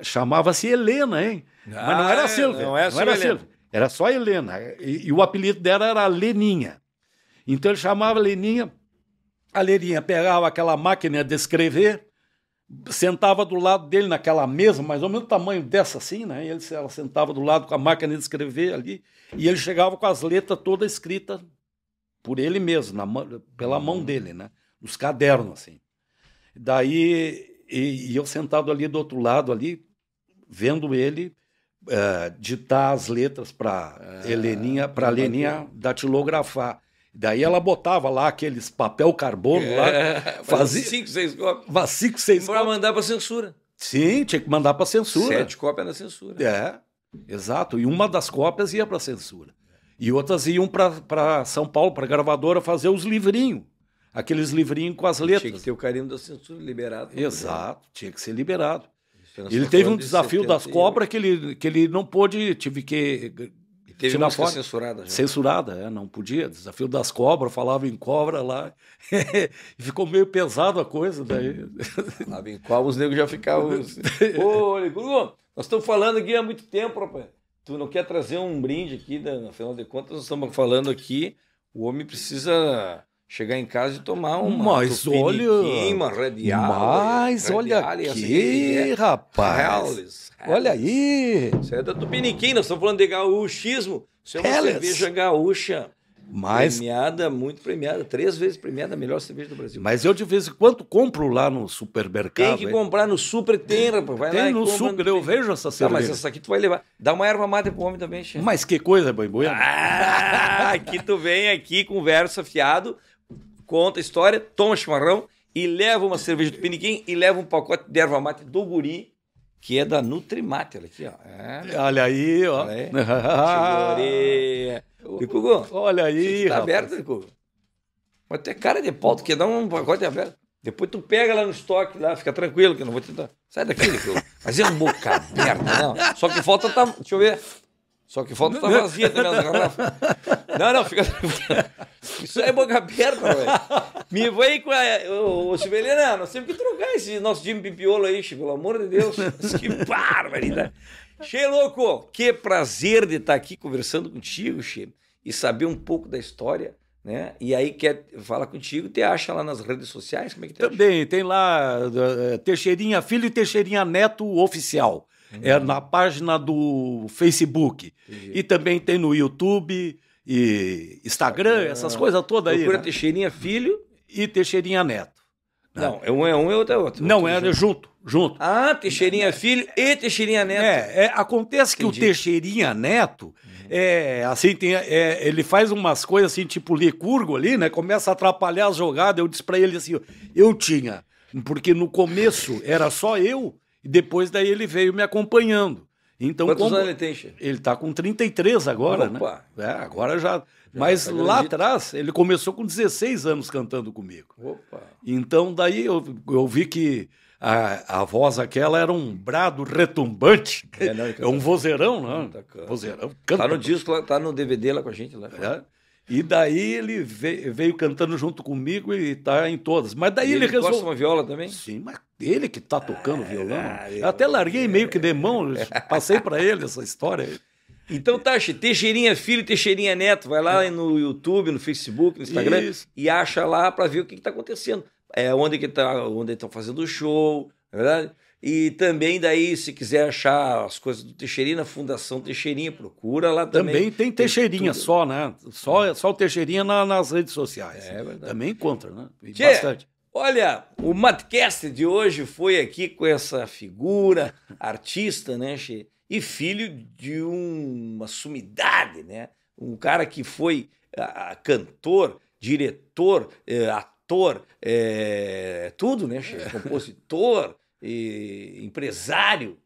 chamava-se Helena, hein? Ah, Mas não ah, era é, Silvia. Não, é não era Silvia. Era só Helena. E, e o apelido dela era Leninha. Então ele chamava Leninha a Leirinha pegava aquela máquina de escrever, sentava do lado dele naquela mesa, mais ou menos do tamanho dessa assim, né? Ele, ela sentava do lado com a máquina de escrever ali, e ele chegava com as letras todas escritas por ele mesmo, na, pela mão hum. dele, né? Nos cadernos, assim. Daí, e, e eu sentado ali do outro lado, ali, vendo ele uh, ditar as letras para ah, Heleninha, para Leninha datilografar. Daí ela botava lá aqueles papel carbono é, lá. Fazia cinco, seis cópias. Cinco, seis Para mandar para censura. Sim, tinha que mandar para censura. Sete cópias na censura. É, exato. E uma das cópias ia para censura. E outras iam para São Paulo, para gravadora, fazer os livrinhos. Aqueles livrinhos com as letras. Tinha que ter o carinho da censura liberado. Exato, tinha que ser liberado. É ele teve um desafio das cobras que ele, que ele não pôde, tive que Teve uma música censurada. Já. Né? Censurada, é, não podia. Desafio das cobras, falava em cobra lá. Ficou meio pesado a coisa daí. Falava em cobra, os negros já ficavam. Assim. Ô, Bruno, nós estamos falando aqui há muito tempo, rapaz. Tu não quer trazer um brinde aqui, né? afinal de contas, nós estamos falando aqui. O homem precisa chegar em casa e tomar um mais olha uma radial é, mas é olha é aqui assim, rapaz olha aí você é da Tupiniquim nós estamos falando de gaúchismo você é uma cerveja gaúcha mas... Premiada, muito premiada, três vezes premiada, melhor cerveja do Brasil. Mas eu de vez em quando compro lá no supermercado. Tem que hein? comprar no super, tem, rapaz. Vai tem lá no super, no... eu vejo essa cerveja. Tá, mas essa aqui tu vai levar. Dá uma erva mata pro homem também, chefe. Mas que coisa, boi boi. Ah, aqui tu vem aqui, conversa fiado conta a história, toma chimarrão e leva uma cerveja do Piniquim e leva um pacote de erva mate do Guri, que é da Nutrimate. Olha aqui, ó. É. Olha aí, ó. Olha aí. Chegorê. olha aí. Tá aberto, Cucu. Mas tu é cara de pau, tu quer dar um pacote aberto. Depois tu pega lá no estoque, lá, fica tranquilo, que eu não vou te dar. Sai daqui, Cucu. Mas é um boca aberta, não. Só que falta tá. Deixa eu ver. Só que falta estar vazia também as garrafas. Não, não, fica Isso é boca aberta, velho. Me vai com a. Ô, Chivelena, nós temos que trocar esse nosso time pipiolo aí, Chico, pelo amor de Deus. Que barbaridade. Che, louco, que prazer de estar aqui conversando contigo, Che, e saber um pouco da história. Né? E aí quer falar contigo, te acha lá nas redes sociais? Como é que te Também, acha? tem lá eh, Teixeirinha Filho e Teixeirinha Neto Oficial. É na página do Facebook. E também tem no YouTube e Instagram, essas coisas todas aí. Procura né? Teixeirinha Filho. E Teixeirinha Neto. Né? Não, é um é um e é outro é outro. Não, outro é junto. junto. junto, Ah, Teixeirinha Filho e Teixeirinha Neto. É, é acontece Entendi. que o Teixeirinha Neto, uhum. é, assim, tem, é, ele faz umas coisas assim, tipo licurgo ali, né? Começa a atrapalhar a jogada. Eu disse pra ele assim, eu tinha, porque no começo era só eu e depois daí ele veio me acompanhando. Então, Quantos como... anos ele tem, Che? Ele está com 33 agora, né? Opa. né? É, agora já. já Mas tá lá atrás, ele começou com 16 anos cantando comigo. Opa. Então, daí eu, eu vi que a, a voz aquela era um brado retumbante. É, não, é um vozeirão, não. Tá vozeirão. Canta. Tá no disco, tá no DVD lá com a gente. Lá. É. E daí ele veio, veio, cantando junto comigo e tá em todas. Mas daí e ele, ele resolveu. Gosta uma viola também? Sim, mas ele que tá tocando ah, violão. Ah, eu... Até larguei meio que de mão, passei para ele essa história. Então tá, Teixeirinha Filho, Teixeirinha Neto, vai lá no YouTube, no Facebook, no Instagram Isso. e acha lá para ver o que, que tá acontecendo. É onde que tá, onde estão fazendo o show, não é verdade? E também daí, se quiser achar as coisas do Teixeirinha, Fundação Teixeirinha, procura lá também. Também tem Teixeirinha tem só, né? Só, é. só o Teixeirinha na, nas redes sociais. É verdade. Também encontra, né? Tchê, Bastante. Olha, o Matcast de hoje foi aqui com essa figura, artista, né, Che? E filho de um, uma sumidade, né? Um cara que foi a, a, cantor, diretor, eh, ator, eh, tudo, né, Che? Compositor e, empresário,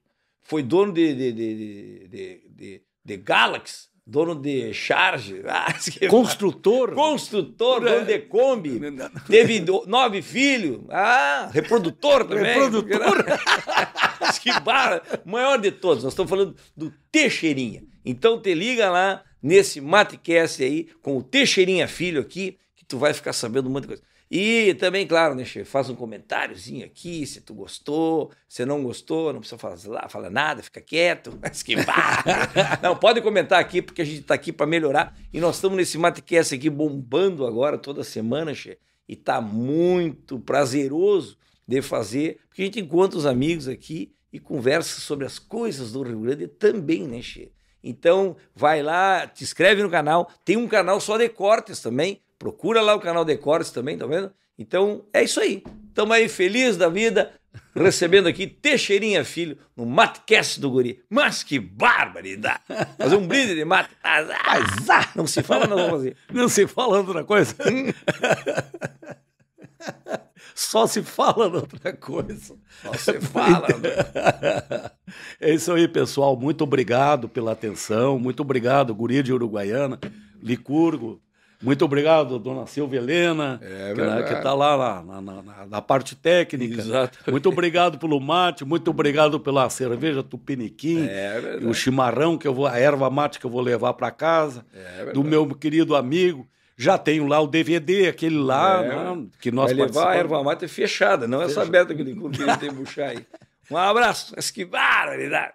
foi dono de, de, de, de, de, de Galaxy, dono de Charge, ah, construtor, construtor, dono de Kombi, teve do, nove filhos, ah, reprodutor também. Reprodutor. maior de todos. Nós estamos falando do Teixeirinha. Então te liga lá nesse Matecast aí com o Teixeirinha Filho aqui, que tu vai ficar sabendo um monte de coisa. E também, claro, né, chefe, faz um comentáriozinho aqui, se tu gostou, se não gostou, não precisa falar, falar nada, fica quieto, mas que Não, pode comentar aqui, porque a gente está aqui para melhorar. E nós estamos nesse MateCast aqui bombando agora toda semana, chefe, e tá muito prazeroso de fazer, porque a gente encontra os amigos aqui e conversa sobre as coisas do Rio Grande também, né, chefe? Então, vai lá, te inscreve no canal. Tem um canal só de cortes também, Procura lá o canal Decores também, tá vendo? Então é isso aí. Tamo aí feliz da vida, recebendo aqui Teixeirinha Filho no Matcast do Guri. Mas que barbaridade! Fazer um brinde de mate. Ah, ah, não se fala, não vamos fazer. Não se fala outra coisa. Hum. Só se fala outra coisa. Só se fala. Né? É isso aí, pessoal. Muito obrigado pela atenção. Muito obrigado, Guri de Uruguaiana, Licurgo, muito obrigado, dona Silvia Helena, é que né, está lá na, na, na, na, parte técnica. Exato. Muito obrigado pelo mate, muito obrigado pela cerveja Tupiniquim, é o chimarrão, que eu vou, a erva mate que eu vou levar para casa, é do meu querido amigo. Já tenho lá o DVD, aquele lá, é. né, que nós Vai levar a erva mate fechada, não é essa aberta que ele tem que buchar aí. Um abraço, esquivar, verdade.